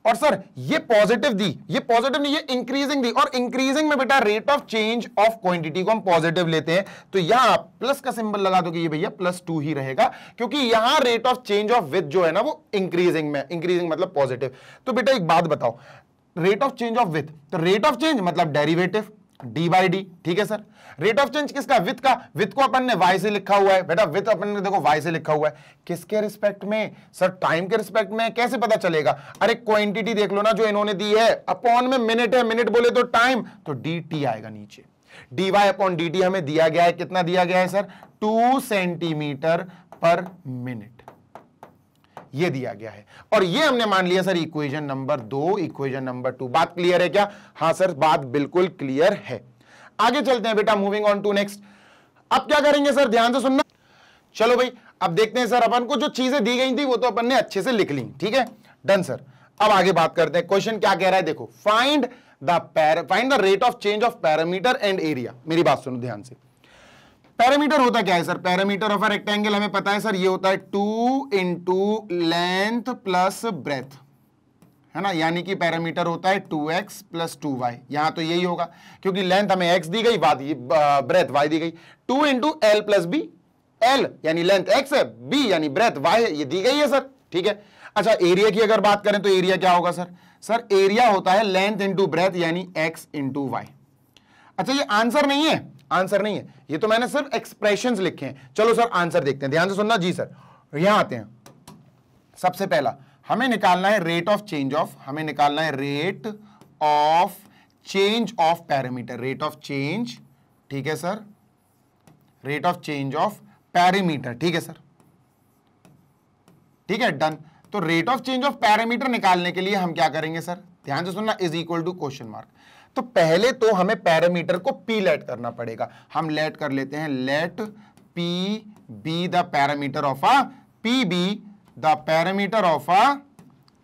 Speaker 1: और सर ये पॉजिटिव दी ये पॉजिटिव नहीं ये इंक्रीजिंग दी और इंक्रीजिंग में बेटा rate of change of quantity को हम पॉजिटिव लेते हैं तो यहां प्लस का सिंबल लगा कि ये भैया प्लस टू ही रहेगा क्योंकि यहां rate of change of width जो है ना वो इंक्रीजिंग में इंक्रीजिंग मतलब पॉजिटिव तो बेटा एक बात बताओ rate of change of width तो रेट ऑफ चेंज मतलब डेरिवेटिव डी बाई डी ठीक है सर रेट ऑफ चेंज किसका विथ का विथ को अपन ने वाई से लिखा हुआ है बेटा विथ अपन ने देखो वाई से लिखा हुआ है किसके रिस्पेक्ट में सर टाइम के रिस्पेक्ट में कैसे पता चलेगा अरे क्वांटिटी देख लो ना जो इन्होंने दी है अपॉन में मिनट है मिनट बोले तो टाइम तो डी टी आएगा नीचे d y upon D T हमें दिया गया है कितना दिया गया है sir two centimetre per minute ये दिया गया है और ये हमने मान लिया सर इक्वेशन नंबर दो इक्वेशन नंबर टू बात क्लियर है क्या हाँ सर बात बिल्कुल क्लियर है आगे चलते हैं बेटा मूविंग ऑन टू नेक्स्ट अब क्या करेंगे सर ध्यान से सुनना चलो भाई अब देखते हैं सर अपन को जो चीजें दी गई थी वो तो अपन ने अच्छे से लिख ली ठीक है डन सर अब आगे बात करते हैं क्वेश्चन क्या कह रहा है देखो फाइंड द पैर find the rate of change of perimeter and area मेरी बात सुनो ध्यान से पैरामीटर होता क्या है sir perimeter of a rectangle हमें पता है सर ये होता है two into length plus breadth है ना यानी कि पैरामीटर होता है 2x एक्स प्लस टू यहां तो यही होगा क्योंकि लेंथ हमें x दी गई वादी ब्रेथ y दी गई two into l plus b l यानी लेंथ x है b यानी ब्रेथ y है ये दी गई है सर ठीक है अच्छा एरिया की अगर बात करें तो एरिया क्या होगा सर सर एरिया होता है लेंथ इंटू ब्रेथ यानी x इंटू वाई अच्छा ये आंसर नहीं है आंसर नहीं है ये तो मैंने सिर्फ एक्सप्रेशन लिखे हैं चलो सर आंसर देखते हैं ध्यान से सुनना जी सर यहां आते हैं सबसे पहला हमें निकालना है रेट ऑफ चेंज ऑफ हमें निकालना है rate of change of perimeter rate of change ठीक है sir rate of change of perimeter ठीक है सर ठीक है डन तो rate of change of perimeter निकालने के लिए हम क्या करेंगे सर ध्यान से सुनना is equal to question mark तो पहले तो हमें पैरामीटर को पी लेट करना पड़ेगा हम लेट कर लेते हैं let p be the perimeter of a p be the perimeter of a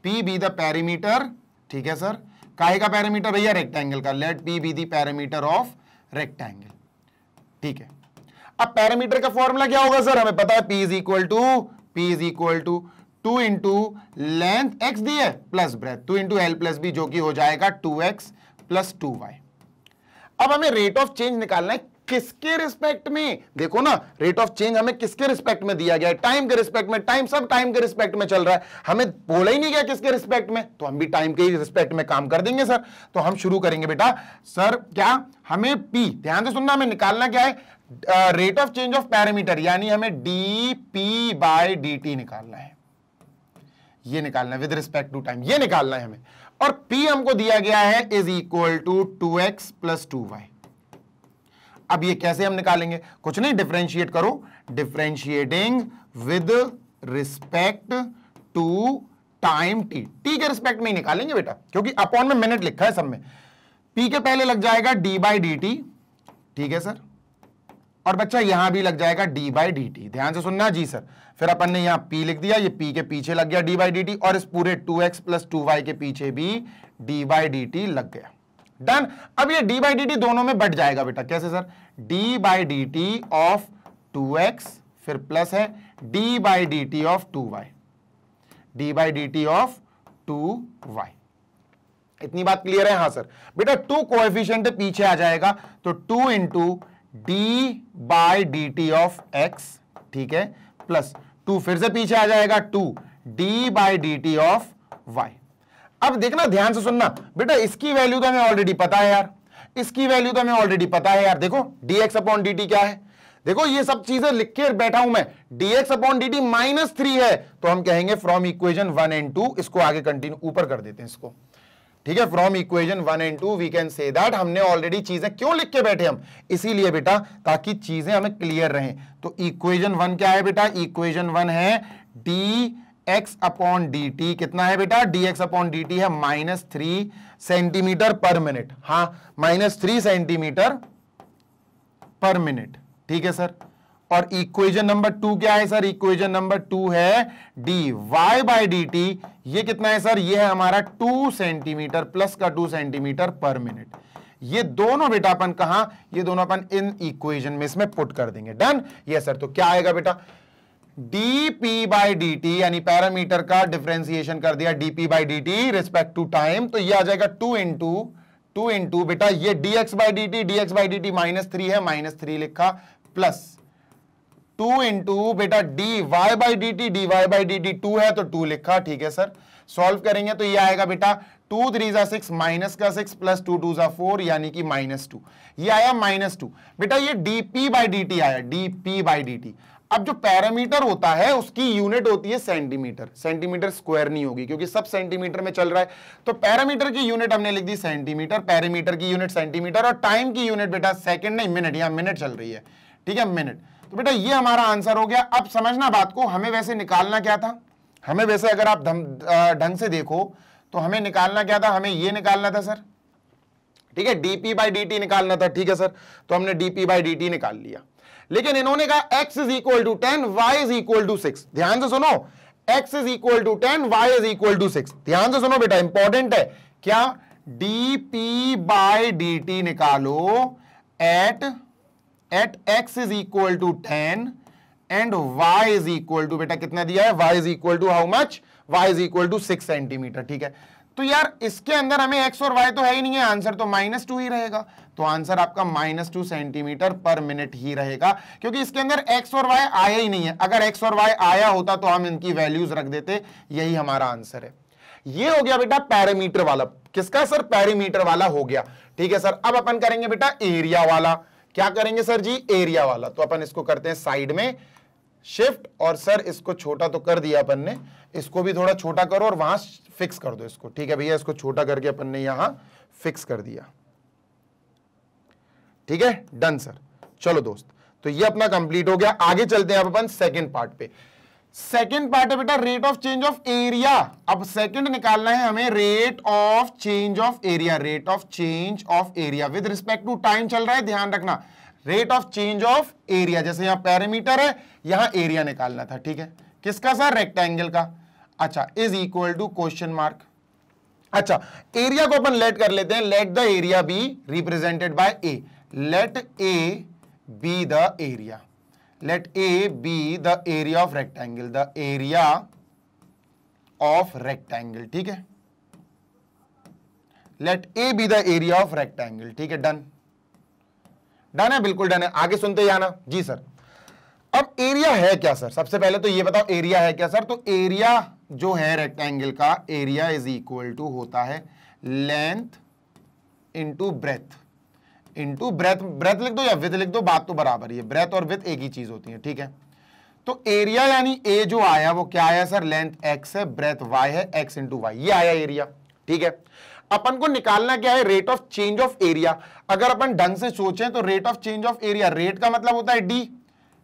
Speaker 1: p be the perimeter ठीक है सर काहे का पैरामीटर भैया रेक्टेंगल का let p be the perimeter of rectangle ठीक है अब पैरामीटर का फॉर्मूला क्या होगा सर हमें पता है p is equal to p is equal to two into length x दी है plus breadth two into l plus b जो कि हो जाएगा two x plus two y अब हमें रेट ऑफ चेंज निकालना है किसके रिस्पेक्ट में देखो ना रेट ऑफ चेंज हमें किसके रिस्पेक्ट में दिया गया है टाइम के रिस्पेक्ट में टाइम सब टाइम के रिस्पेक्ट में चल रहा है हमें बोला ही नहीं गया किसके रिस्पेक्ट में तो हम भी टाइम के रिस्पेक्ट में काम कर देंगे सर तो हम शुरू करेंगे बेटा सर क्या हमें पी ध्यान से सुनना हमें निकालना क्या है rate of change of perimeter यानी हमें d p by D T निकालना है ये निकालना है विद रिस्पेक्ट टू टाइम ये निकालना है हमें और पी हमको दिया गया है is equal to two x plus two y अब ये कैसे हम निकालेंगे कुछ नहीं डिफ्रेंशिएट करो differentiating with respect to time t t के रिस्पेक्ट में ही निकालेंगे बेटा क्योंकि अपॉन में मिनट लिखा है सब में पी के पहले लग जाएगा डी बाई डी टी ठीक है सर और बच्चा यहां भी लग जाएगा डी बाई डी टी ध्यान से सुनना जी सर फिर अपन ने यहां पी लिख दिया ये पी के पीछे लग गया डी बाई डी टी और इस पूरे two x plus two y के पीछे भी डी बाई डी टी लग गया डन अब ये डी बाई डी टी दोनों में बट जाएगा बेटा कैसे sir d by D T of two x फिर प्लस है D by D T of two y d by D T of two y इतनी बात क्लियर है हाँ सर बेटा टू कोएफिशिएंट पीछे आ जाएगा तो two into d by D T of x ठीक है प्लस टू फिर से पीछे आ जाएगा two D by D T of y अब देखना ध्यान से सुनना बेटा इसकी वैल्यू तो हमें ऑलरेडी पता है यार इसकी वैल्यू तो हमें ऑलरेडी पता है यार देखो dx अपॉन dt क्या है देखो ये सब चीजें लिख के बैठा हूं मैं dx upon dt minus three है तो हम कहेंगे from equation one and two इसको आगे कंटिन्यू ऊपर कर देते हैं इसको ठीक है from equation one and two we can say that हमने ऑलरेडी चीजें क्यों लिख के बैठे हम इसीलिए बेटा ताकि चीजें हमें क्लियर रहे तो इक्वेशन वन क्या है बेटा इक्वेशन वन है d x upon D t कितना है बेटा d x upon D t है minus three centimetre per minute हा minus three centimetre per minute ठीक है सर और इक्वेजन नंबर टू क्या है सर इक्वेजन नंबर टू है d Y by D T ये कितना है सर ये है हमारा टू सेंटीमीटर प्लस का टू सेंटीमीटर पर मिनट ये दोनों बेटा अपन कहा ये दोनों अपन इन इक्वेशन में इसमें पुट कर देंगे डन ये सर तो क्या आएगा बेटा dp बाई डी टी यानी पैरामीटर का डिफ्रेंसिएशन कर दिया dp by D t respect to time तो ये आ जाएगा टू इंटू टू इंटू बेटा ये dx by D T DX by D T minus three है माइनस थ्री लिखा प्लस टू इंटू बेटा D Y by D T D Y by D T two है तो टू लिखा ठीक है सर सॉल्व करेंगे तो ये आएगा बेटा टू थ्री जा सिक्स माइनस का सिक्स प्लस टू टू जा फोर यानी कि माइनस टू ये आया माइनस टू बेटा ये d p by D t आया d p by D t अब जो पैरामीटर होता है उसकी यूनिट होती है सेंटीमीटर सेंटीमीटर स्क्वायर नहीं होगी क्योंकि सब सेंटीमीटर में चल रहा है तो पैरामीटर की यूनिट हमने लिख दी सेंटीमीटर पैरामीटर की यूनिट सेंटीमीटर और टाइम की यूनिट बेटा सेकंड नहीं मिनट या मिनट चल रही है ठीक है मिनट तो बेटा ये हमारा आंसर हो गया अब समझना बात को हमें वैसे निकालना क्या था हमें वैसे अगर आप ढंग से देखो तो हमें निकालना क्या था हमें यह निकालना था सर ठीक है डीपी बाई डी निकालना था ठीक है सर तो हमने डीपी बाई डी निकाल लिया लेकिन इन्होंने कहा x is equal to ten y is equal to six ध्यान से सुनो x is equal to ten y is equal to six ध्यान से सुनो बेटा इंपॉर्टेंट है क्या d p by D t निकालो at at x is equal to ten and y is equal to बेटा कितना दिया है y is equal to how much y is equal to six centimetre ठीक है तो यार इसके अंदर हमें x और y तो है ही नहीं है आंसर तो माइनस टू ही रहेगा तो आंसर आपका minus two centimetre per minute ही रहेगा क्योंकि इसके अंदर एक्स और वाई आया ही नहीं है अगर एक्स और वाई आया होता तो हम इनकी वैल्यूज रख देते यही हमारा आंसर है ये हो गया बेटा पैरामीटर वाला किसका सर पैरामीटर वाला हो गया ठीक है सर अब अपन करेंगे बेटा एरिया वाला क्या करेंगे सर जी एरिया वाला तो अपन इसको करते हैं साइड में शिफ्ट और सर इसको छोटा तो कर दिया अपन ने इसको भी थोड़ा छोटा करो और वहां फिक्स कर दो इसको ठीक है भैया इसको छोटा करके अपन ने यहां फिक्स कर दिया ठीक है डन सर चलो दोस्त तो ये अपना कंप्लीट हो गया आगे चलते हैं अपन सेकंड पार्ट पे सेकंड पार्ट है बेटा rate of change of area अब सेकंड निकालना है हमें rate of change of area rate of change of area with respect to time चल रहा है ध्यान रखना rate of change of area जैसे यहां पैरामीटर है यहां एरिया निकालना था ठीक है किसका सर रेक्टेंगल का अच्छा is equal to question mark अच्छा एरिया को अपन लेट कर लेते हैं let the area be represented by a let a be the area let a be the area of rectangle the area of rectangle ठीक है let a be the area of rectangle ठीक है done done है बिल्कुल done है आगे सुनते ही आना जी सर अब एरिया है क्या सर सबसे पहले तो ये बताओ एरिया है क्या सर तो एरिया जो है रेक्टेंगल का एरिया इज इक्वल टू होता है length into breadth into breadth breadth लिख दो या विथ लिख दो बात तो बराबर ही है ब्रेथ और विथ एक ही चीज होती है ठीक है तो एरिया यानी ए जो आया वो क्या आया सर लेंथ एक्स है ब्रेथ वाई है एक्स इंटू वाई ये आया एरिया ठीक है अपन को निकालना क्या है rate of change of area अगर अपन ढंग से सोचें तो rate of change of area rate का मतलब होता है डी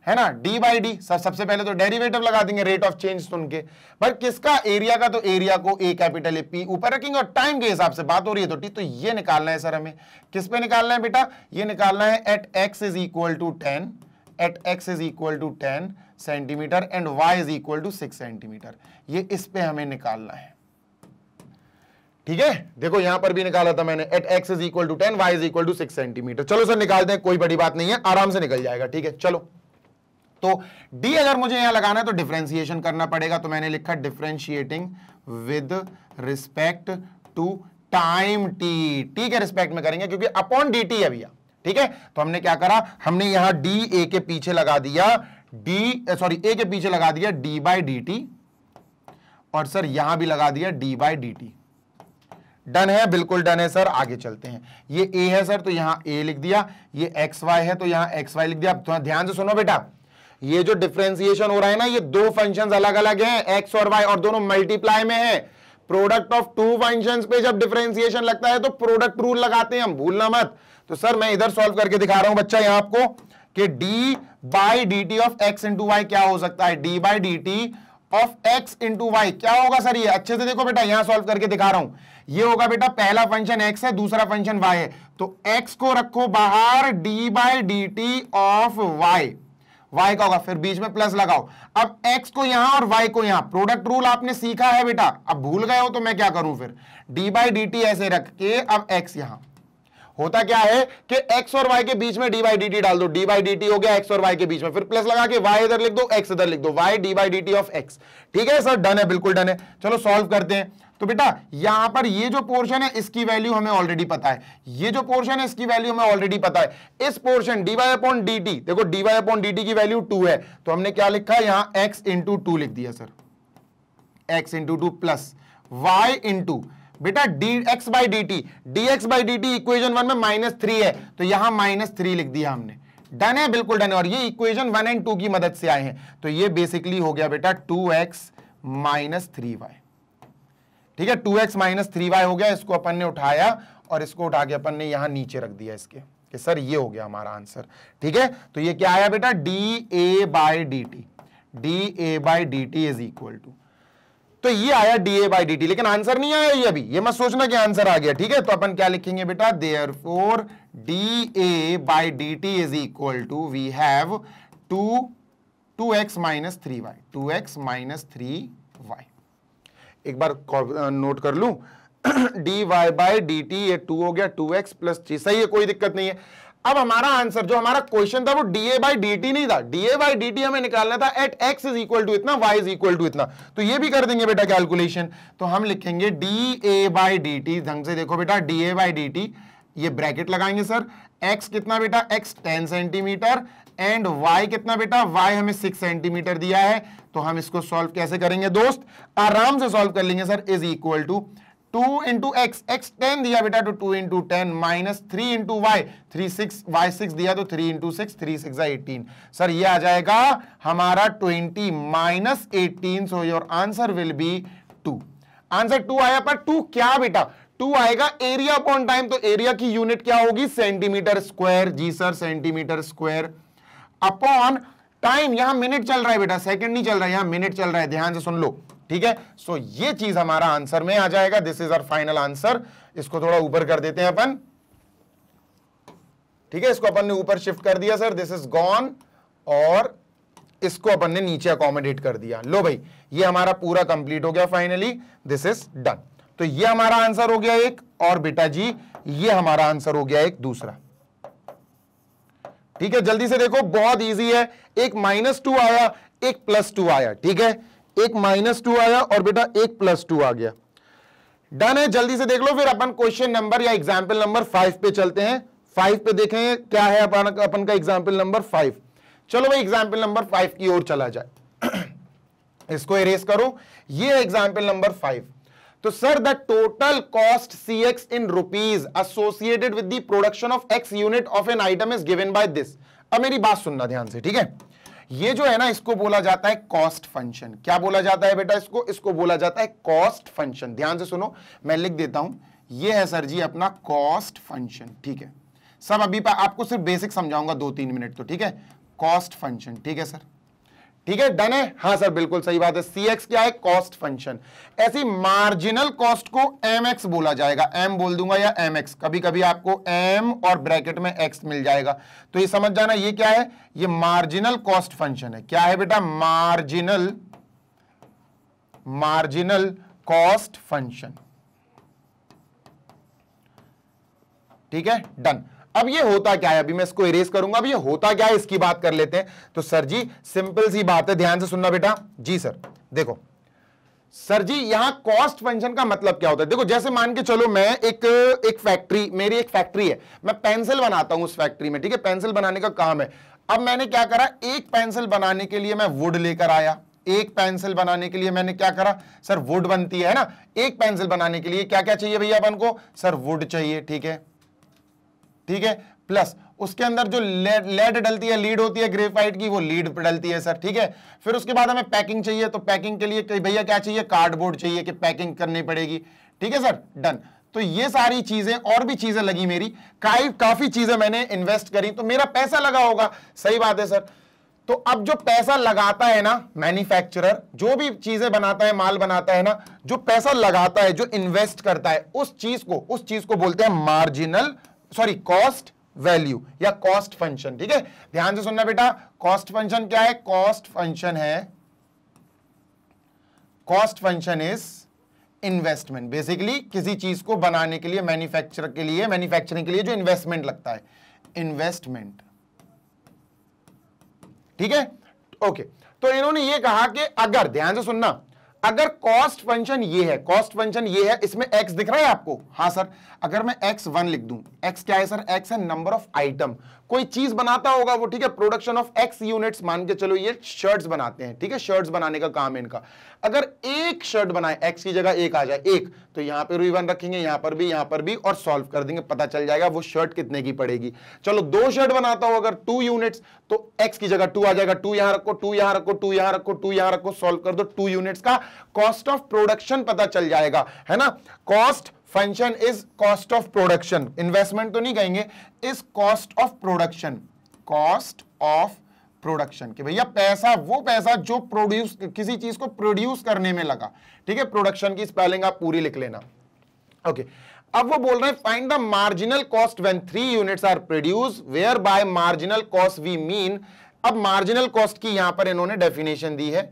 Speaker 1: है ना डी बाई डी सर सबसे पहले तो डेरिवेटिव लगा देंगे रेट ऑफ चेंज सुन के बट किसका एरिया का तो एरिया को ए कैपिटल ए पी ऊपर रखेंगे और टाइम के हिसाब से बात हो रही है तो टी तो ये निकालना है सर हमें किस पे निकालना है बेटा ये निकालना है at x is equal to ten at x is equal to ten centimetre and y is equal to six centimetre ये इस पे हमें निकालना है ठीक है देखो यहां पर भी निकाला था मैंने at x is equal to ten y is equal to six centimetre चलो सर निकालते हैं कोई बड़ी बात नहीं है आराम से निकल जाएगा ठीक है चलो तो डी अगर मुझे यहां लगाना है तो डिफ्रेंसिएशन करना पड़ेगा तो मैंने लिखा differentiating with respect to time t t के रिस्पेक्ट में करेंगे क्योंकि अपॉन डी टी है भैया ठीक है तो हमने क्या करा हमने यहां डी ए के पीछे लगा दिया डी सॉरी ए के पीछे लगा दिया डी बाई डी टी और सर यहां भी लगा दिया d by D T done है बिल्कुल डन है सर आगे चलते हैं ये ए है सर तो यहां ए लिख दिया ये एक्स वाई है तो यहां एक्स वाई लिख दिया थोड़ा ध्यान से सुनो बेटा ये जो डिफ्रेंसिएशन हो रहा है ना ये दो फंक्शन अलग अलग हैं एक्स और वाई और दोनों मल्टीप्लाई में है प्रोडक्ट ऑफ टू फंक्शन पे जब डिफरेंसिएशन लगता है तो प्रोडक्ट रूल लगाते हैं हम भूलना मत तो सर मैं इधर सॉल्व करके दिखा रहा हूं बच्चा यहां आपको कि d by D T of x into y क्या हो सकता है d by D T of x into y क्या होगा सर ये अच्छे से देखो बेटा यहां सॉल्व करके दिखा रहा हूं ये होगा बेटा पहला फंक्शन x है दूसरा फंक्शन y है तो x को रखो बाहर d by D T of y y का होगा फिर बीच में प्लस लगाओ अब x को यहां और y को यहां प्रोडक्ट रूल आपने सीखा है बेटा अब भूल गए हो तो मैं क्या करूं फिर d बाई डी टी ऐसे रख के अब x यहां होता क्या है कि x और y के बीच में d बाई डी टी डाल दो d बाई डी टी हो गया x और y के बीच में फिर प्लस लगा के y इधर लिख दो x इधर लिख दो y d by D T of x ठीक है सर डन है बिल्कुल डन है चलो सॉल्व करते हैं तो बेटा यहां पर ये जो पोर्शन है इसकी वैल्यू हमें ऑलरेडी पता है ये जो पोर्शन है इसकी वैल्यू हमें ऑलरेडी पता है इस पोर्शन डीवाई अपॉन डी देखो डीवाई अपॉन डी की वैल्यू टू है तो हमने क्या लिखा है यहां एक्स इंटू टू लिख दिया sir x into two plus y into बेटा d x by D T D x by D t equation one में माइनस थ्री है तो यहां माइनस थ्री लिख दिया हमने डन है बिल्कुल डन है और ये इक्वेजन वन एंड टू की मदद से आए हैं तो ये बेसिकली हो गया बेटा two x minus three y ठीक है two x minus three y हो गया इसको अपन ने उठाया और इसको उठा के अपन ने यहां नीचे रख दिया इसके कि सर ये हो गया हमारा आंसर ठीक है तो ये क्या आया बेटा d A by D T d A by D t is equal to तो ये आया d A by D t लेकिन आंसर नहीं आया ये अभी ये मत सोचना कि आंसर आ गया ठीक है तो अपन क्या लिखेंगे बेटा there four d A by D t is equal to we have to two x minus three y two x minus three एक बार नोट कर लू d Y by D T ये टू हो गया टू एक्स प्लस थ्री सही है कोई दिक्कत नहीं है अब हमारा आंसर जो हमारा क्वेश्चन था वो d A by D t नहीं था d A by D T हमें निकालना था at x is equal to इतना वाई इज इक्वल टू इतना तो ये भी कर देंगे बेटा कैलकुलेशन तो हम लिखेंगे d A by D t ढंग से देखो बेटा d A by D T ये ब्रैकेट लगाएंगे सर एक्स कितना बेटा x ten centimetre and y कितना बेटा वाई हमें सिक्स सेंटीमीटर दिया है तो हम इसको सॉल्व कैसे करेंगे दोस्त आराम से सॉल्व कर लेंगे sir is equal to 2 into x x ten दिया बेटा तो 2 into ten minus three into y three six y six दिया तो three into six three six eighteen sir ये आ जाएगा हमारा twenty minus eighteen so your answer will be two answer 2 आया पर 2 क्या बेटा 2 आएगा एरिया अपॉन टाइम तो एरिया की यूनिट क्या होगी सेंटीमीटर स्क्वायर जी sir centimetre square upon time यहां मिनट चल रहा है बेटा सेकंड नहीं चल रहा है यहां मिनट चल रहा है ध्यान से सुन लो ठीक है सो so, ये चीज हमारा आंसर में आ जाएगा this is our final answer इसको थोड़ा ऊपर कर देते हैं अपन ठीक है इसको अपन ने ऊपर शिफ्ट कर दिया सर दिस इज गॉन और इसको अपन ने नीचे अकोमोडेट कर दिया लो भाई ये हमारा पूरा कंप्लीट हो गया फाइनली दिस इज डन तो ये हमारा आंसर हो गया एक और बेटा जी ये हमारा आंसर हो गया एक दूसरा ठीक है जल्दी से देखो बहुत ईजी है एक माइनस टू आया एक प्लस टू आया ठीक है एक माइनस टू आया और बेटा एक प्लस टू आ गया डन है जल्दी से देख लो फिर अपन क्वेश्चन नंबर या एग्जाम्पल नंबर फाइव पे चलते हैं फाइव पे देखें क्या है अपन अपन का एग्जाम्पल नंबर फाइव चलो भाई एग्जाम्पल नंबर फाइव की ओर चला जाए इसको इरेज करो ये एग्जाम्पल नंबर फाइव तो sir the total cost c x in rupees associated with the production of x unit of an item is given by this अब मेरी बात सुनना ध्यान से ठीक है ये जो है ना इसको बोला जाता है कॉस्ट फंक्शन क्या बोला जाता है बेटा इसको इसको बोला जाता है कॉस्ट फंक्शन ध्यान से सुनो मैं लिख देता हूं ये है सर जी अपना कॉस्ट फंक्शन ठीक है सब अभी आपको सिर्फ बेसिक समझाऊंगा दो तीन मिनट तो ठीक है कॉस्ट फंक्शन ठीक है सर ठीक है डन है हाँ सर बिल्कुल सही बात है सी एक्स क्या है कॉस्ट फंक्शन ऐसी मार्जिनल कॉस्ट को एम एक्स बोला जाएगा एम बोल दूंगा या एम एक्स कभी कभी आपको एम और ब्रैकेट में एक्स मिल जाएगा तो ये समझ जाना ये क्या है ये मार्जिनल कॉस्ट फंक्शन है क्या है बेटा मार्जिनल मार्जिनल कॉस्ट फंक्शन ठीक है डन अब ये होता क्या है अभी मैं इसको इरेज करूंगा अब ये होता क्या है इसकी बात कर लेते हैं तो सर जी सिंपल सी बात है ध्यान से सुनना बेटा जी सर देखो सर जी यहां कॉस्ट फंक्शन का मतलब क्या होता है देखो जैसे मान के चलो मैं एक एक फैक्ट्री मेरी एक फैक्ट्री है मैं पेंसिल बनाता हूं उस फैक्ट्री में ठीक है पेंसिल बनाने का काम है अब मैंने क्या करा एक पेंसिल बनाने के लिए मैं वुड लेकर आया एक पेंसिल बनाने के लिए मैंने क्या करा सर वुड बनती है ना एक पेंसिल बनाने के लिए क्या क्या चाहिए भैया अपन को सर वुड चाहिए ठीक है ठीक है प्लस उसके अंदर जो लेड डलती है लीड होती है ग्रेफाइट की वो लीड डलती है सर ठीक है फिर उसके बाद हमें पैकिंग चाहिए तो पैकिंग के लिए भैया क्या चाहिए कार्डबोर्ड चाहिए कि पैकिंग करनी पड़ेगी ठीक है सर डन तो ये सारी चीजें और भी चीजें लगी मेरी काई, काफी चीजें मैंने इन्वेस्ट करी तो मेरा पैसा लगा होगा सही बात है सर तो अब जो पैसा लगाता है ना मैन्युफैक्चरर जो भी चीजें बनाता है माल बनाता है ना जो पैसा लगाता है जो इन्वेस्ट करता है उस चीज को उस चीज को बोलते हैं मार्जिनल सॉरी कॉस्ट वैल्यू या कॉस्ट फंक्शन ठीक है ध्यान से सुनना बेटा कॉस्ट फंक्शन क्या है कॉस्ट फंक्शन है cost function is investment basically किसी चीज को बनाने के लिए मैन्युफैक्चर के लिए मैन्युफैक्चरिंग के लिए जो इन्वेस्टमेंट लगता है इन्वेस्टमेंट ठीक है ओके तो इन्होंने ये कहा कि अगर ध्यान से सुनना अगर कॉस्ट फंक्शन ये है कॉस्ट फंक्शन ये है इसमें एक्स दिख रहा है आपको हाँ सर अगर मैं एक्स वन लिख दूं एक्स क्या है सर एक्स है नंबर ऑफ आइटम कोई चीज बनाता होगा वो ठीक है प्रोडक्शन ऑफ एक्स यूनिट्स मान के चलो ये शर्ट्स बनाते हैं ठीक है शर्ट्स बनाने का काम है इनका अगर एक शर्ट बनाए एक्स की जगह एक आ जाए एक तो यहां पर वन रखेंगे यहां पर भी यहां पर भी और सॉल्व कर देंगे पता चल जाएगा वो शर्ट कितने की पड़ेगी चलो दो शर्ट बनाता हो अगर टू यूनिट्स तो एक्स की जगह टू आ जाएगा टू यहां रखो टू यहां रखो टू यहां रखो टू यहां रखो सॉल्व कर दो टू यूनिट्स का कॉस्ट ऑफ प्रोडक्शन पता चल जाएगा है ना cost function is cost of production investment तो नहीं कहेंगे is cost of production cost of production कि भैया पैसा वो पैसा जो प्रोड्यूस किसी चीज को प्रोड्यूस करने में लगा ठीक है प्रोडक्शन की स्पेलिंग आप पूरी लिख लेना ओके okay. अब वो बोल रहे हैं find the marginal cost when three units are produce where by marginal cost we mean अब मार्जिनल कॉस्ट की यहां पर इन्होंने डेफिनेशन दी है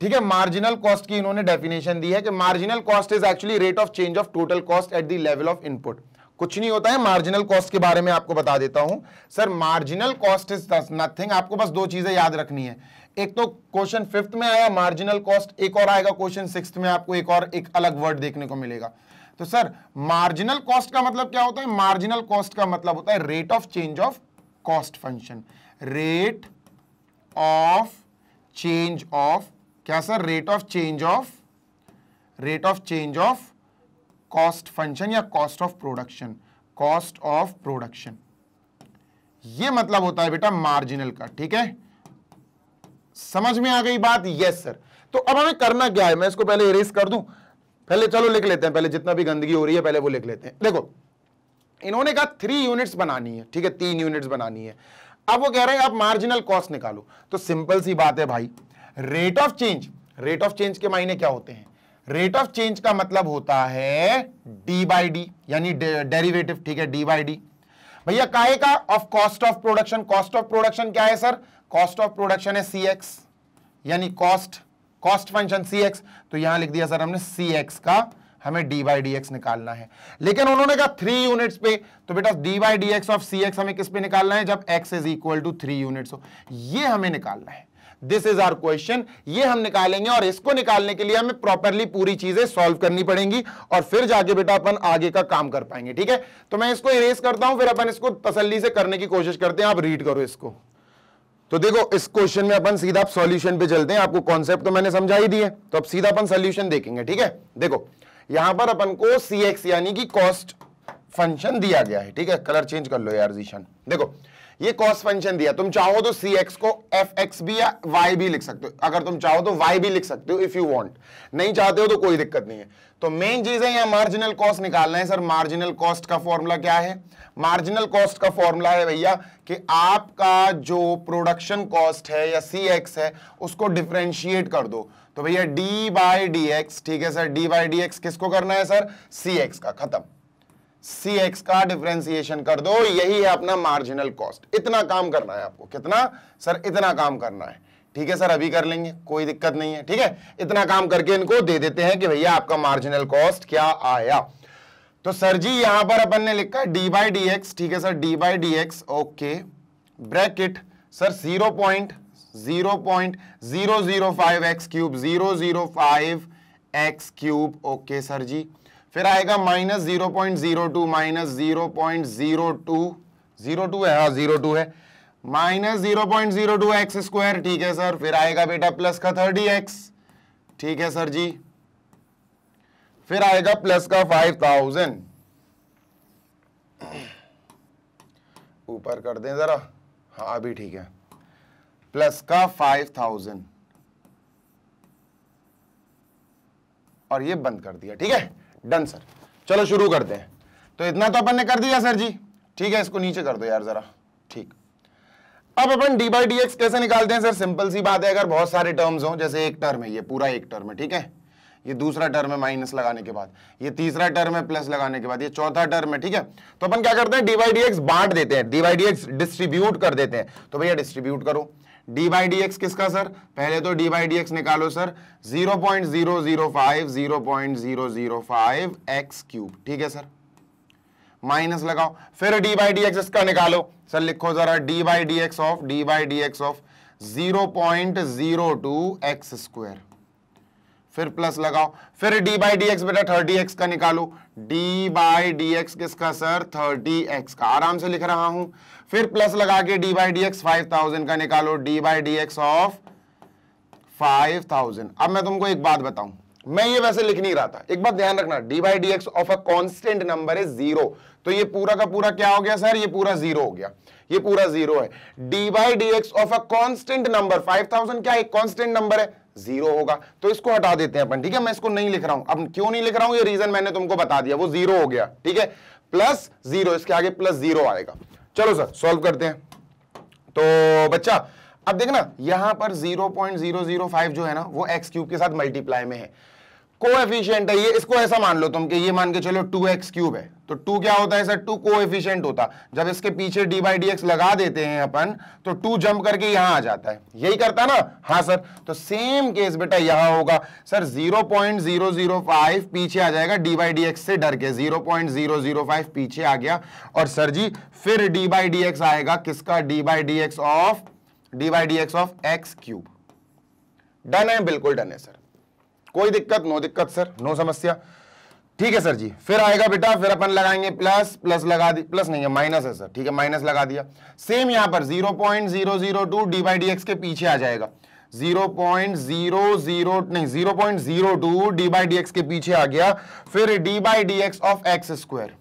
Speaker 1: ठीक है मार्जिनल कॉस्ट की इन्होंने डेफिनेशन दी है कि marginal cost is actually rate of change of total cost at the level of input कुछ नहीं होता है मार्जिनल कॉस्ट के बारे में आपको बता देता हूं sir marginal cost is nothing आपको बस दो चीजें याद रखनी है एक तो क्वेश्चन फिफ्थ में आया मार्जिनल कॉस्ट एक और आएगा क्वेश्चन सिक्स में आपको एक और एक अलग वर्ड देखने को मिलेगा तो सर मार्जिनल कॉस्ट का मतलब क्या होता है मार्जिनल कॉस्ट का मतलब होता है rate of change of cost function rate of change of क्या sir rate of change of rate of change of cost function या cost of production cost of production ये मतलब होता है बेटा मार्जिनल का ठीक है समझ में आ गई बात यस सर तो अब हमें करना क्या है मैं इसको पहले इरेज कर दूं पहले चलो लिख लेते हैं पहले जितना भी गंदगी हो रही है पहले वो लिख लेते हैं देखो इन्होंने कहा थ्री यूनिट्स बनानी है ठीक है तीन यूनिट्स बनानी है अब वो कह रहे हैं आप मार्जिनल कॉस्ट निकालो तो सिंपल सी बात है भाई rate of change rate of change के मायने क्या होते हैं रेट ऑफ चेंज का मतलब होता है डी बाई डी यानी डेरिवेटिव ठीक है डी बाई डी भैया काहे का of cost of production cost of production क्या है सर कॉस्ट ऑफ प्रोडक्शन है सी एक्स यानी cost cost function c x तो यहां लिख दिया सर हमने सी एक्स का हमें डी बाई डी एक्स निकालना है लेकिन उन्होंने कहा थ्री यूनिट्स पे तो बेटा D by D x of c x हमें किस पे निकालना है जब x is equal to three units हो ये हमें निकालना है दिस इज आर क्वेश्चन ये हम निकालेंगे और इसको निकालने के लिए हमें प्रॉपरली पूरी चीजें सॉल्व करनी पड़ेंगी और फिर जाके बेटा अपन आगे का काम कर पाएंगे ठीक है तो मैं इसको इरेज करता हूं फिर अपन इसको तसल्ली से करने की कोशिश करते हैं आप रीड करो इसको तो देखो इस क्वेश्चन में अपन सीधा आप सॉल्यूशन पे चलते हैं आपको कॉन्सेप्ट तो मैंने समझा ही दिए तो अब सीधा अपन सोल्यूशन देखेंगे ठीक है देखो यहां पर अपन को सी यानी कि कॉस्ट फंक्शन दिया गया है ठीक है कलर चेंज कर लो यार जीशन देखो ये कॉस फंक्शन दिया तुम चाहो तो सी एक्स को एफ एक्स भी या वाई भी लिख सकते हो अगर तुम चाहो तो वाई भी लिख सकते हो इफ यू वांट नहीं चाहते हो तो कोई दिक्कत नहीं है तो मेन चीज है यहां मार्जिनल कॉस्ट निकालना है सर मार्जिनल कॉस्ट का फॉर्मूला क्या है मार्जिनल कॉस्ट का फॉर्मूला है भैया कि आपका जो प्रोडक्शन कॉस्ट है या सी एक्स है उसको डिफ्रेंशिएट कर दो तो भैया डी बाई डी एक्स ठीक है sir d by D x किसको करना है सर सी एक्स का खत्म सी एक्स का डिफ्रेंसिएशन कर दो यही है अपना मार्जिनल कॉस्ट इतना काम करना है आपको कितना सर इतना काम करना है ठीक है सर अभी कर लेंगे कोई दिक्कत नहीं है ठीक है इतना काम करके इनको दे देते हैं कि भैया आपका मार्जिनल कॉस्ट क्या आया तो सर जी यहां पर अपन ने लिखा डी बाई डी एक्स ठीक है sir d by D x okay bracket sir zero point zero point zero zero five x cube zero zero five x cube okay sir जी फिर आएगा minus zero point zero two minus zero point zero two zero two है हाँ zero two है minus zero point zero two x square ठीक है sir फिर आएगा बेटा प्लस का थर्टी एक्स ठीक है सर जी फिर आएगा प्लस का फाइव थाउजेंड ऊपर कर दें जरा हाँ अभी ठीक है प्लस का फाइव थाउजेंड और ये बंद कर दिया ठीक है डन सर चलो शुरू करते हैं तो इतना तो अपन ने कर दिया सर जी ठीक है इसको नीचे कर दो यार जरा ठीक अब अपन डी बाई डी एक्स कैसे निकालते हैं सर सिंपल सी बात है अगर बहुत सारे टर्म्स हों जैसे एक टर्म है ये पूरा एक टर्म है ठीक है ये दूसरा टर्म है माइनस लगाने के बाद ये तीसरा टर्म है प्लस लगाने के बाद ये चौथा टर्म है ठीक है तो अपन क्या करते हैं डीवाई डी एक्स बांट देते हैं डीवाई डी एक्स डिस्ट्रीब्यूट कर देते हैं तो भैया डिस्ट्रीब्यूट करो डी बाई डी एक्स किसका सर पहले तो डी बाई डी एक्स निकालो sir zero point zero zero five zero point zero zero five x cube ठीक है सर माइनस लगाओ फिर डी बाई डी एक्स इसका निकालो सर लिखो जरा d by D x of d by D x of zero point zero two x square फिर plus लगाओ फिर डी बाई डी एक्स बेटा थर्टी एक्स का निकालो डी बाई डी एक्स किसका सर थर्टी एक्स का आराम से लिख रहा हूं फिर प्लस लगा के d by D x five thousand का निकालो d by D x of five thousand अब मैं तुमको एक बात बताऊं मैं ये वैसे लिख नहीं रहा था एक बात ध्यान रखना d by D x of a constant number is zero तो ये पूरा का पूरा क्या हो गया सर ये पूरा जीरो हो गया ये पूरा जीरो है D by D x of a constant number five thousand क्या एक कॉन्स्टेंट नंबर है जीरो होगा तो इसको हटा देते हैं अपन ठीक है मैं इसको नहीं लिख रहा हूं अब क्यों नहीं लिख रहा हूं ये रीजन मैंने तुमको बता दिया वो जीरो हो गया ठीक है प्लस जीरो इसके आगे प्लस जीरो आएगा चलो सर सॉल्व करते हैं तो बच्चा अब देखना यहां पर 0.005 जो है ना वो एक्स क्यूब के साथ मल्टीप्लाई में है एफिशियंट है ये इसको ऐसा मान लो तुम कि ये मान के चलो टू एक्स क्यूब है तो टू क्या होता है सर टू को एफिशियंट होता जब इसके पीछे डी बाई डी एक्स लगा देते हैं अपन तो टू जंप करके यहां आ जाता है यही करता ना हाँ सर तो सेम केस बेटा यहां होगा सर 0.005 पीछे आ जाएगा डी बाई डी एक्स से डर के 0.005 पीछे आ गया और सर जी फिर डी बाई डी एक्स आएगा किसका d by D x of d by D x of x cube done है बिल्कुल डन है सर कोई दिक्कत नो दिक्कत सर नो समस्या ठीक है सर जी फिर आएगा बेटा फिर अपन लगाएंगे प्लस प्लस लगा दी प्लस नहीं है माइनस है सर ठीक है माइनस लगा दिया सेम यहां पर zero point zero zero two D by D x के पीछे आ जाएगा जीरो पॉइंट जीरो जीरो नहीं zero point zero two D by D x के पीछे आ गया फिर d by D x of x square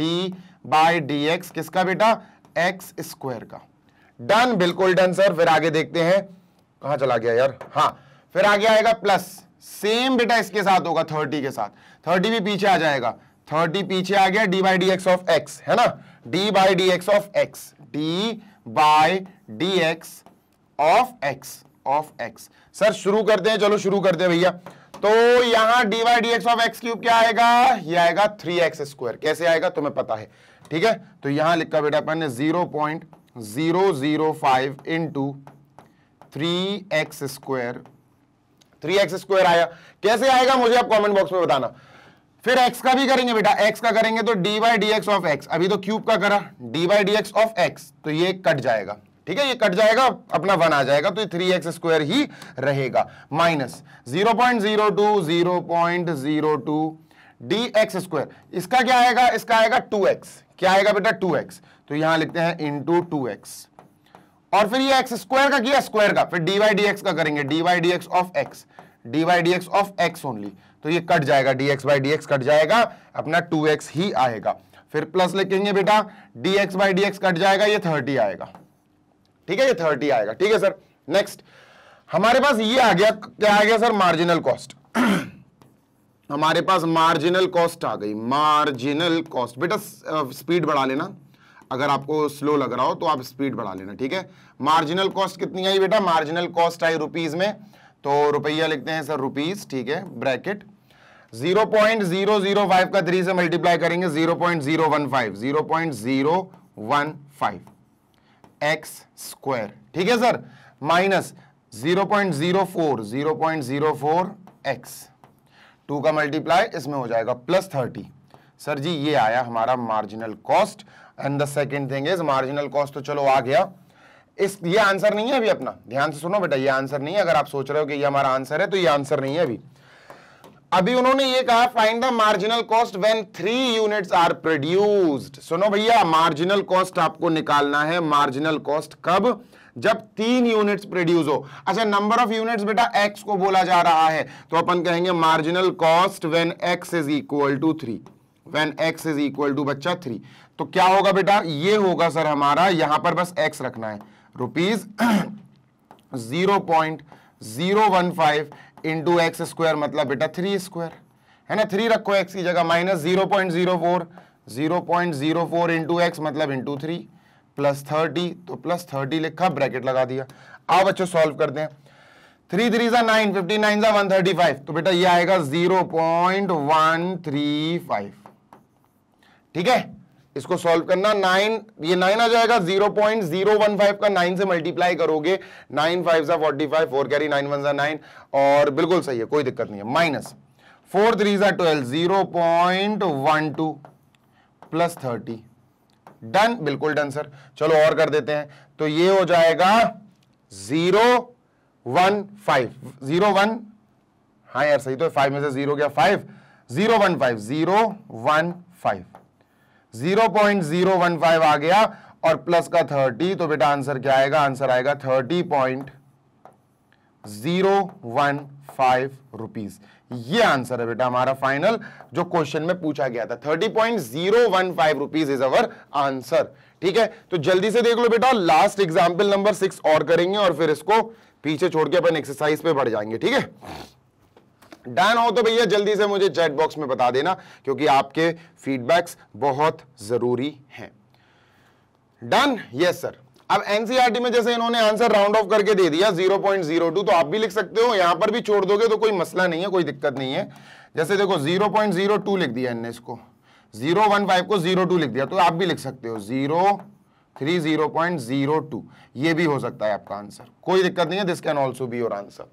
Speaker 1: d by D x किसका बेटा एक्स स्क्वायर का डन बिल्कुल डन सर फिर आगे देखते हैं कहा चला गया यार हाँ फिर आगे आएगा प्लस सेम बेटा इसके साथ होगा थर्टी के साथ थर्टी भी पीछे आ जाएगा थर्टी पीछे आ गया d by D x of x है ना d by D x of x d by D x of x of x sir शुरू करते हैं चलो शुरू करते हैं भैया तो यहां d by D x of x cube क्या आएगा ये आएगा थ्री एक्स स्क्वायर कैसे आएगा तुम्हें पता है ठीक है तो यहां लिखा बेटा अपन ने zero point zero zero five into three x square three x square आया कैसे आएगा मुझे आप कमेंट बॉक्स में बताना फिर एक्स का भी करेंगे बेटा एक्स का करेंगे तो d y d x of x अभी तो क्यूब का करा d y d x of x तो ये कट जाएगा ठीक है ये कट जाएगा अपना वन आ जाएगा तो थ्री एक्स स्क्वायर ही रहेगा minus zero point zero two zero point zero two D x square इसका क्या आएगा इसका आएगा टू एक्स क्या आएगा बेटा टू एक्स तो यहां लिखते हैं इंटू टू एक्स और फिर ये एक्स स्क्वायर का किया स्क्वायर का फिर डीवाई वाई डी एक्स का करेंगे d y y d x of x d y y d x of x only तो ये कट जाएगा d x by D x cut जाएगा अपना टू एक्स ही आएगा फिर प्लस लिखेंगे बेटा d x by D x cut जाएगा ये थर्टी आएगा ठीक है ये थर्टी आएगा ठीक है सर नेक्स्ट हमारे पास ये आ गया क्या आ गया सर मार्जिनल कॉस्ट हमारे पास मार्जिनल कॉस्ट आ गई मार्जिनल कॉस्ट बेटा स्पीड बढ़ा लेना अगर आपको स्लो लग रहा हो तो आप स्पीड बढ़ा लेना ठीक है मार्जिनल कॉस्ट कितनी आई बेटा मार्जिनल कॉस्ट आई रुपीज़ में तो रुपया लिखते हैं सर रुपीज़ ठीक है ब्रैकेट 0.005 का थ्री से मल्टीप्लाई करेंगे 0.015 0.015 एक्स स्क्वायर ठीक है सर माइनस 0.04 0.04 एक्स टू का मल्टीप्लाई इसमें हो जाएगा प्लस थर्टी सर जी ये आया हमारा marginal cost and the second thing is marginal cost तो चलो आ गया इस ये आंसर नहीं है अभी अपना ध्यान से सुनो बेटा ये आंसर नहीं है अगर आप सोच रहे हो कि ये हमारा आंसर है तो ये आंसर नहीं है अभी अभी उन्होंने ये कहा find the marginal cost when three units are produced सुनो भैया मार्जिनल कॉस्ट आपको निकालना है मार्जिनल कॉस्ट कब जब तीन यूनिट्स प्रोड्यूस हो अच्छा नंबर ऑफ यूनिट्स बेटा एक्स को बोला जा रहा है तो अपन कहेंगे marginal cost when x is equal to three when x is equal to बच्चा थ्री तो क्या होगा बेटा ये होगा सर हमारा यहां पर बस एक्स रखना है rupees zero point zero one five into x square मतलब बेटा थ्री स्क्वायर है ना थ्री रखो एक्स की जगह minus zero point zero four zero point zero four into x मतलब इंटू थ्री प्लस थर्टी तो प्लस थर्टी लिखा ब्रैकेट लगा दिया आप बच्चों सॉल्व कर दें थ्री थ्री सा नाइन फिफ्टी नाइन सा वन थर्टी फाइव तो बेटा ये आएगा zero point one three five ठीक है इसको सॉल्व करना नाइन ये नाइन आ जाएगा zero point zero one five का नाइन से मल्टीप्लाई करोगे नाइन फाइव सा forty five four carry nine one सा नाइन और बिल्कुल सही है कोई दिक्कत नहीं है माइनस फोर थ्री सा twelve zero point one two plus thirty done बिल्कुल डन सर चलो और कर देते हैं तो ये हो जाएगा zero one five zero one हाँ यार सही तो फाइव में से जीरो गया five zero one five zero one five 0.015 आ गया और प्लस का 30 तो बेटा आंसर क्या आएगा आंसर आएगा 30.015 रुपीज ये आंसर है बेटा हमारा फाइनल जो क्वेश्चन में पूछा गया था 30.015 रुपीज इज अवर आंसर ठीक है तो जल्दी से देख लो बेटा लास्ट एग्जाम्पल नंबर सिक्स और करेंगे और फिर इसको पीछे छोड़ के अपन एक्सरसाइज पे बढ़ जाएंगे ठीक है डन हो तो भैया जल्दी से मुझे चैट बॉक्स में बता देना क्योंकि आपके फीडबैक्स बहुत जरूरी हैं डन यस सर अब एनसीईआरटी में जैसे इन्होंने आंसर राउंड ऑफ करके दे दिया 0.02 तो आप भी लिख सकते हो यहां पर भी छोड़ दोगे तो कोई मसला नहीं है कोई दिक्कत नहीं है जैसे देखो 0.02 लिख दिया इनने इसको 0.15 को 0.2 लिख दिया तो आप भी लिख सकते हो 0.30.02 ये भी हो सकता है आपका आंसर कोई दिक्कत नहीं है this can also be your answer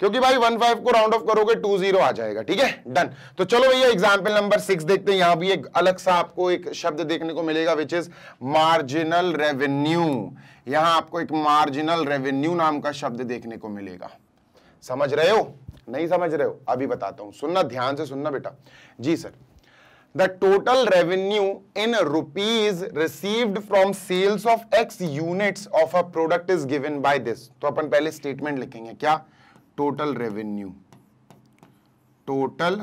Speaker 1: क्योंकि भाई वन फाइव को राउंड ऑफ करोगे टू जीरो आ जाएगा ठीक है डन तो चलो भैया एग्जाम्पल नंबर सिक्स देखते हैं यहां भी एक अलग सा आपको एक शब्द देखने को मिलेगा विच इज मार्जिनल रेवेन्यू यहां आपको एक मार्जिनल रेवेन्यू नाम का शब्द देखने को मिलेगा समझ रहे हो नहीं समझ रहे हो अभी बताता हूं सुनना ध्यान से सुनना बेटा जी sir the total revenue in rupees received from sales of x unit of a product is given by this तो अपन पहले स्टेटमेंट लिखेंगे क्या टोटल रेवेन्यू टोटल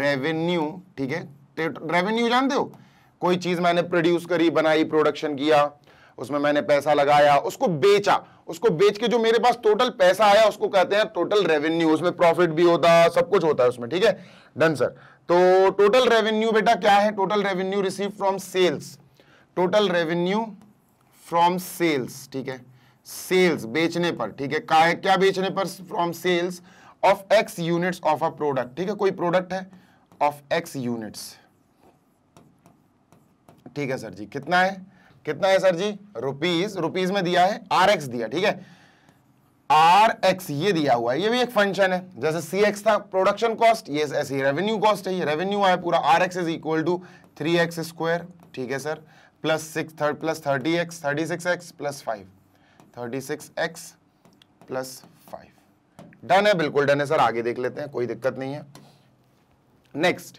Speaker 1: रेवेन्यू ठीक है रेवेन्यू तो जानते हो कोई चीज मैंने प्रोड्यूस करी बनाई प्रोडक्शन किया उसमें मैंने पैसा लगाया उसको बेचा उसको बेच के जो मेरे पास टोटल पैसा आया उसको कहते हैं टोटल रेवेन्यू उसमें प्रॉफिट भी होता सब कुछ होता है उसमें ठीक है डन सर तो टोटल रेवेन्यू बेटा क्या है total revenue receive from sales total revenue from sales ठीक है सेल्स बेचने पर ठीक है का है क्या बेचने पर from sales of x units of a product ठीक है कोई प्रोडक्ट है ऑफ एक्स यूनिट्स ठीक है सर जी कितना है कितना है सर जी रुपीज रुपीज में दिया है आर एक्स दिया ठीक है आर एक्स ये दिया हुआ है ये भी एक फंक्शन है जैसे सी एक्स था प्रोडक्शन कॉस्ट ये ऐसे रेवेन्यू कॉस्ट है ये रेवेन्यू आया पूरा r x is equal to three x square ठीक है sir plus six plus thirty x thirty six x plus five thirty six x plus five done है बिल्कुल डन है सर आगे देख लेते हैं कोई दिक्कत नहीं है next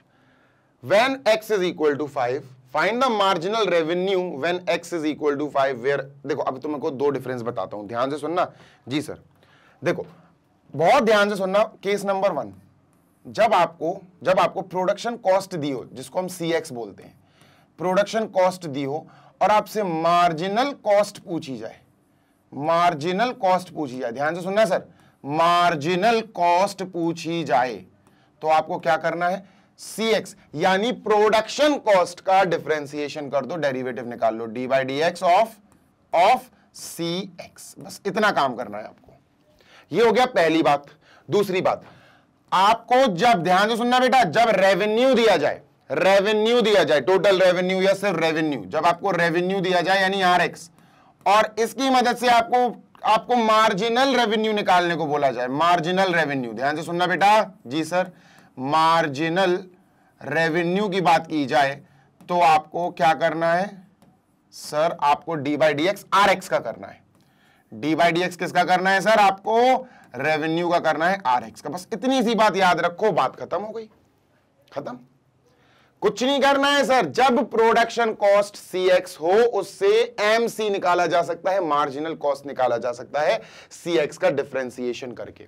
Speaker 1: when x is equal to five find the marginal revenue when x is equal to five where देखो अब तुम्हें तो को दो डिफरेंस बताता हूं ध्यान से सुनना जी सर देखो बहुत ध्यान से सुनना केस नंबर वन जब आपको जब आपको प्रोडक्शन कॉस्ट दी हो जिसको हम सी बोलते हैं प्रोडक्शन कॉस्ट दी हो और आपसे मार्जिनल कॉस्ट पूछी जाए मार्जिनल कॉस्ट पूछी जाए ध्यान से सुनना सर मार्जिनल कॉस्ट पूछी जाए तो आपको क्या करना है सी एक्स यानी प्रोडक्शन कॉस्ट का डिफ्रेंसिएशन कर दो डेरिवेटिव निकाल लो d by D x of of c x बस इतना काम करना है आपको ये हो गया पहली बात दूसरी बात आपको जब ध्यान से सुनना बेटा जब रेवेन्यू दिया जाए रेवेन्यू दिया जाए टोटल रेवेन्यू या सिर्फ रेवेन्यू जब आपको रेवेन्यू दिया जाए यानी आर एक्स और इसकी मदद से आपको आपको मार्जिनल रेवेन्यू निकालने को बोला जाए मार्जिनल रेवेन्यू ध्यान से सुनना बेटा जी सर मार्जिनल रेवेन्यू की बात की जाए तो आपको क्या करना है सर आपको d by D x r x का करना है डी बाई डी एक्स किसका करना है सर आपको रेवेन्यू का करना है आर एक्स का बस इतनी सी बात याद रखो बात खत्म हो गई खत्म कुछ नहीं करना है सर जब प्रोडक्शन कॉस्ट सी एक्स हो उससे एम सी निकाला जा सकता है मार्जिनल कॉस्ट निकाला जा सकता है सी एक्स का डिफ्रेंसिएशन करके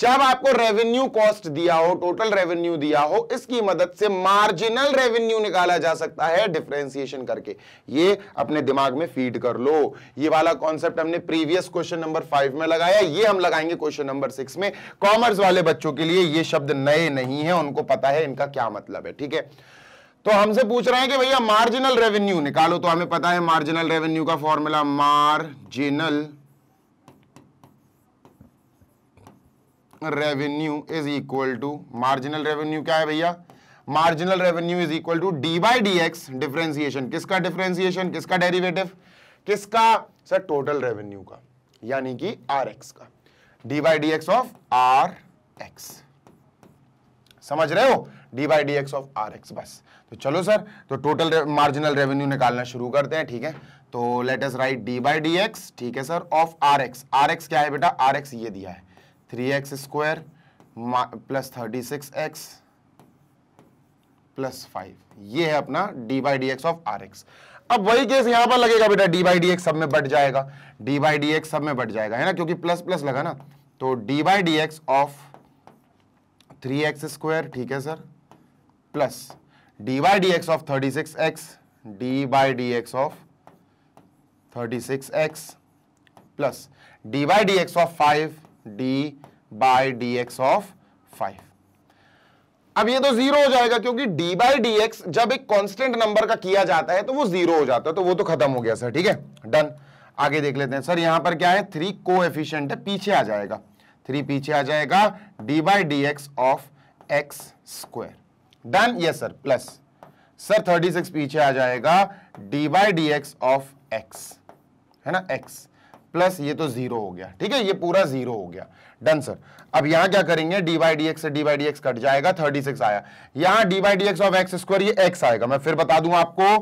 Speaker 1: जब आपको रेवेन्यू कॉस्ट दिया हो टोटल रेवेन्यू दिया हो इसकी मदद से मार्जिनल रेवेन्यू निकाला जा सकता है डिफ्रेंसिएशन करके ये अपने दिमाग में फीड कर लो ये वाला कॉन्सेप्ट हमने प्रीवियस क्वेश्चन नंबर फाइव में लगाया ये हम लगाएंगे क्वेश्चन नंबर सिक्स में कॉमर्स वाले बच्चों के लिए ये शब्द नए नहीं है उनको पता है इनका क्या मतलब है ठीक है तो हमसे पूछ रहे हैं कि भैया मार्जिनल रेवेन्यू निकालो तो हमें पता है मार्जिनल रेवेन्यू का formula marginal revenue is equal to marginal revenue क्या है भैया marginal revenue is equal to D by D x differentiation किसका डिफ्रेंसिएशन किसका डेरिवेटिव किसका सर टोटल रेवेन्यू का यानी कि आर एक्स का D by D x of r x समझ रहे हो d by D x of r x बस तो चलो सर तो टोटल मार्जिनल रेवेन्यू निकालना शुरू करते हैं ठीक है तो let's write d by D x ठीक है sir of r x r x क्या है बेटा आर एक्स ये दिया है three x square plus thirty six x plus five ये है अपना d by D x of r x अब वही केस यहां पर लगेगा बेटा डी बाई डी एक्स सब में बढ़ जाएगा डी बाई डी एक्स सब में बढ़ जाएगा है ना क्योंकि प्लस प्लस लगा ना तो d by D x of three x square ठीक है sir plus d by D x of thirty six x d by D x of thirty six x plus d by D x of five d by D x of five अब ये तो zero हो जाएगा क्योंकि D by D x जब एक constant number का किया जाता है तो वो जीरो हो जाता है तो वो तो खत्म हो गया सर ठीक है डन आगे देख लेते हैं सर यहां पर क्या है थ्री को एफिशियंट है पीछे आ जाएगा थ्री पीछे आ जाएगा d by D x of x square done yes sir plus sir 36 पीछे आ जाएगा d by D x of x है ना एक्स प्लस ये तो जीरो हो गया ठीक है ये पूरा जीरो हो गया डन सर अब यहां क्या करेंगे डी बाई डी एक्स से d by D x cut जाएगा 36 आया यहां d by D x of x square ये एक्स आएगा मैं फिर बता दूं आपको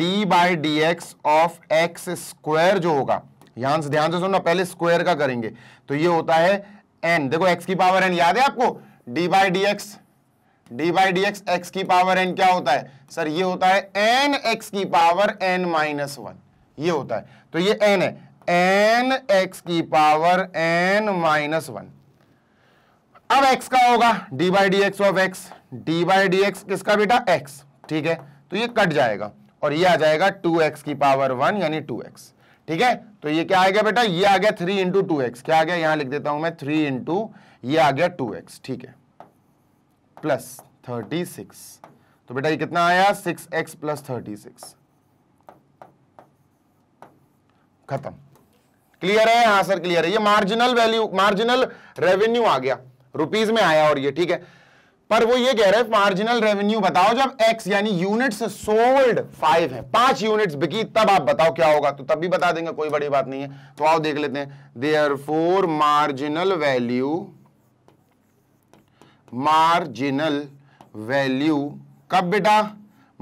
Speaker 1: d by D x of x square जो होगा यहां से ध्यान से सुनना पहले स्क्वायर का करेंगे तो ये होता है एन देखो एक्स की पावर एन याद है आपको d by D x d by D x x की पावर एन क्या होता है सर ये होता है एन एक्स की पावर एन माइनस वन ये होता है तो ये एन है एन एक्स की पावर एन माइनस वन अब एक्स का होगा d by D x of x d by D x किसका बेटा एक्स ठीक है तो ये कट जाएगा और ये आ जाएगा टू एक्स की पावर वन यानी टू एक्स ठीक है तो ये क्या आ गया बेटा ये आ गया थ्री इंटू टू एक्स क्या आ गया यहां लिख देता हूं मैं थ्री इंटू ये आ गया टू एक्स ठीक है प्लस थर्टी सिक्स तो बेटा ये कितना आया six x plus thirty six खत्म क्लियर है हाँ सर क्लियर है ये मार्जिनल वैल्यू मार्जिनल रेवेन्यू आ गया रुपीज में आया और ये ठीक है पर वो ये कह रहे हैं मार्जिनल रेवेन्यू बताओ जब एक्स यानी यूनिट्स सोल्ड फाइव है पांच यूनिट्स बिकी तब आप बताओ क्या होगा तो तब भी बता देंगे कोई बड़ी बात नहीं है तो आओ देख लेते हैं therefore marginal value marginal value कब बेटा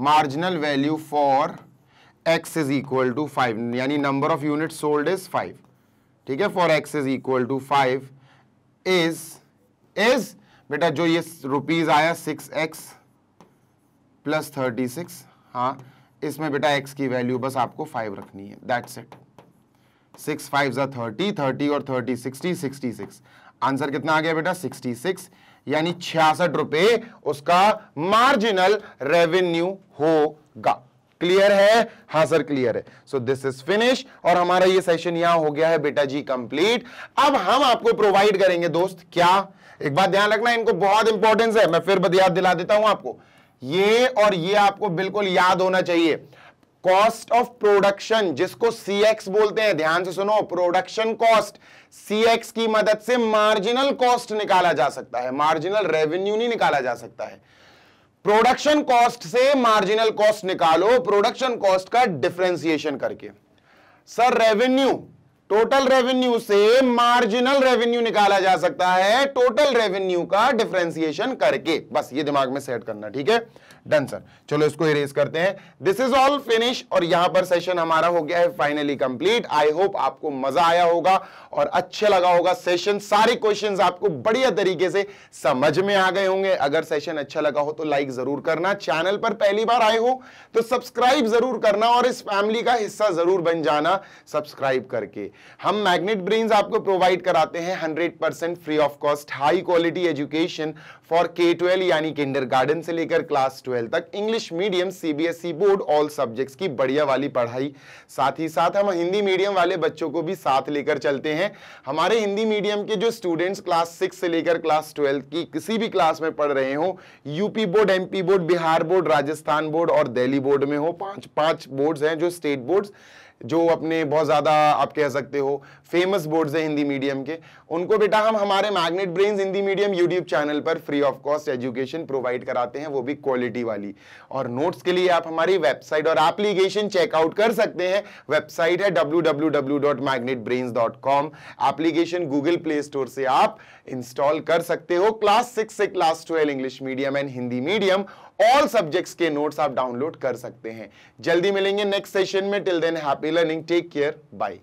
Speaker 1: marginal value for x is equal to five यानी number of unit sold is five ठीक है for x is equal to five is is बेटा जो ये रुपीज आया six x plus thirty six हाँ इसमें बेटा एक्स की वैल्यू बस आपको फाइव रखनी है दैट्स इट सिक्स फाइव ज़ा थर्टी थर्टी और thirty sixty sixty six answer कितना आ गया बेटा सिक्सटी सिक्स यानी छियासठ रुपए उसका मार्जिनल रेवेन्यू होगा क्लियर है हा सर क्लियर है सो दिस इज फिनिश और हमारा ये सेशन यहां हो गया है बेटा जी कंप्लीट अब हम आपको प्रोवाइड करेंगे दोस्त क्या एक बात ध्यान रखना इनको बहुत इंपॉर्टेंस है मैं फिर याद दिला देता हूं आपको ये और ये आपको बिल्कुल याद होना चाहिए कॉस्ट ऑफ प्रोडक्शन जिसको सी बोलते हैं ध्यान से सुनो प्रोडक्शन कॉस्ट सीएक्स की मदद से मार्जिनल कॉस्ट निकाला जा सकता है मार्जिनल रेवेन्यू नहीं निकाला जा सकता है प्रोडक्शन कॉस्ट से मार्जिनल कॉस्ट निकालो प्रोडक्शन कॉस्ट का डिफ्रेंसिएशन करके सर रेवेन्यू टोटल रेवेन्यू से मार्जिनल रेवेन्यू निकाला जा सकता है टोटल रेवेन्यू का डिफ्रेंसिएशन करके बस ये दिमाग में सेट करना ठीक है डन सर चलो इसको इरेज करते हैं दिस इज ऑल फिनिश और यहां पर सेशन हमारा हो गया है फाइनली कंप्लीट आई होप आपको मजा आया होगा और अच्छा लगा होगा सेशन सारे क्वेश्चन आपको बढ़िया तरीके से समझ में आ गए होंगे अगर सेशन अच्छा लगा हो तो लाइक जरूर करना चैनल पर पहली बार आए हो तो सब्सक्राइब जरूर करना और इस फैमिली का हिस्सा जरूर बन जाना सब्सक्राइब करके हम मैग्नेट ब्रेन आपको प्रोवाइड कराते हैं hundred free of cost high quality education for K twelve यानी किंडर गार्डन से लेकर क्लास ट्वेल्व तक English medium CBSE board all subjects की बढ़िया वाली पढ़ाई साथ ही साथ हम हिंदी मीडियम वाले बच्चों को भी साथ लेकर चलते हैं हमारे हिंदी मीडियम के जो स्टूडेंट्स क्लास सिक्स से लेकर क्लास ट्वेल्व की किसी भी क्लास में पढ़ रहे हो UP board M board Bihar board Rajasthan board और दिल्ली बोर्ड में हो पाँच पाँच बोर्ड्स हैं जो स्टेट बोर्ड्स जो अपने बहुत ज़्यादा आप कह सकते हो फेमस बोर्ड्स हैं हिंदी मीडियम के उनको बेटा हम हमारे Magnet Brain Hindi medium YouTube channel पर free of cost education provide कराते हैं वो भी क्वालिटी वाली और नोट्स के लिए आप हमारी वेबसाइट और एप्लीकेशन चेकआउट कर सकते हैं वेबसाइट है com application Google Play Store से आप इंस्टॉल कर सकते हो क्लास सिक्स से class twelve English medium and Hindi medium all subjects के नोट्स आप डाउनलोड कर सकते हैं जल्दी मिलेंगे नेक्स्ट सेशन में till then happy learning take care bye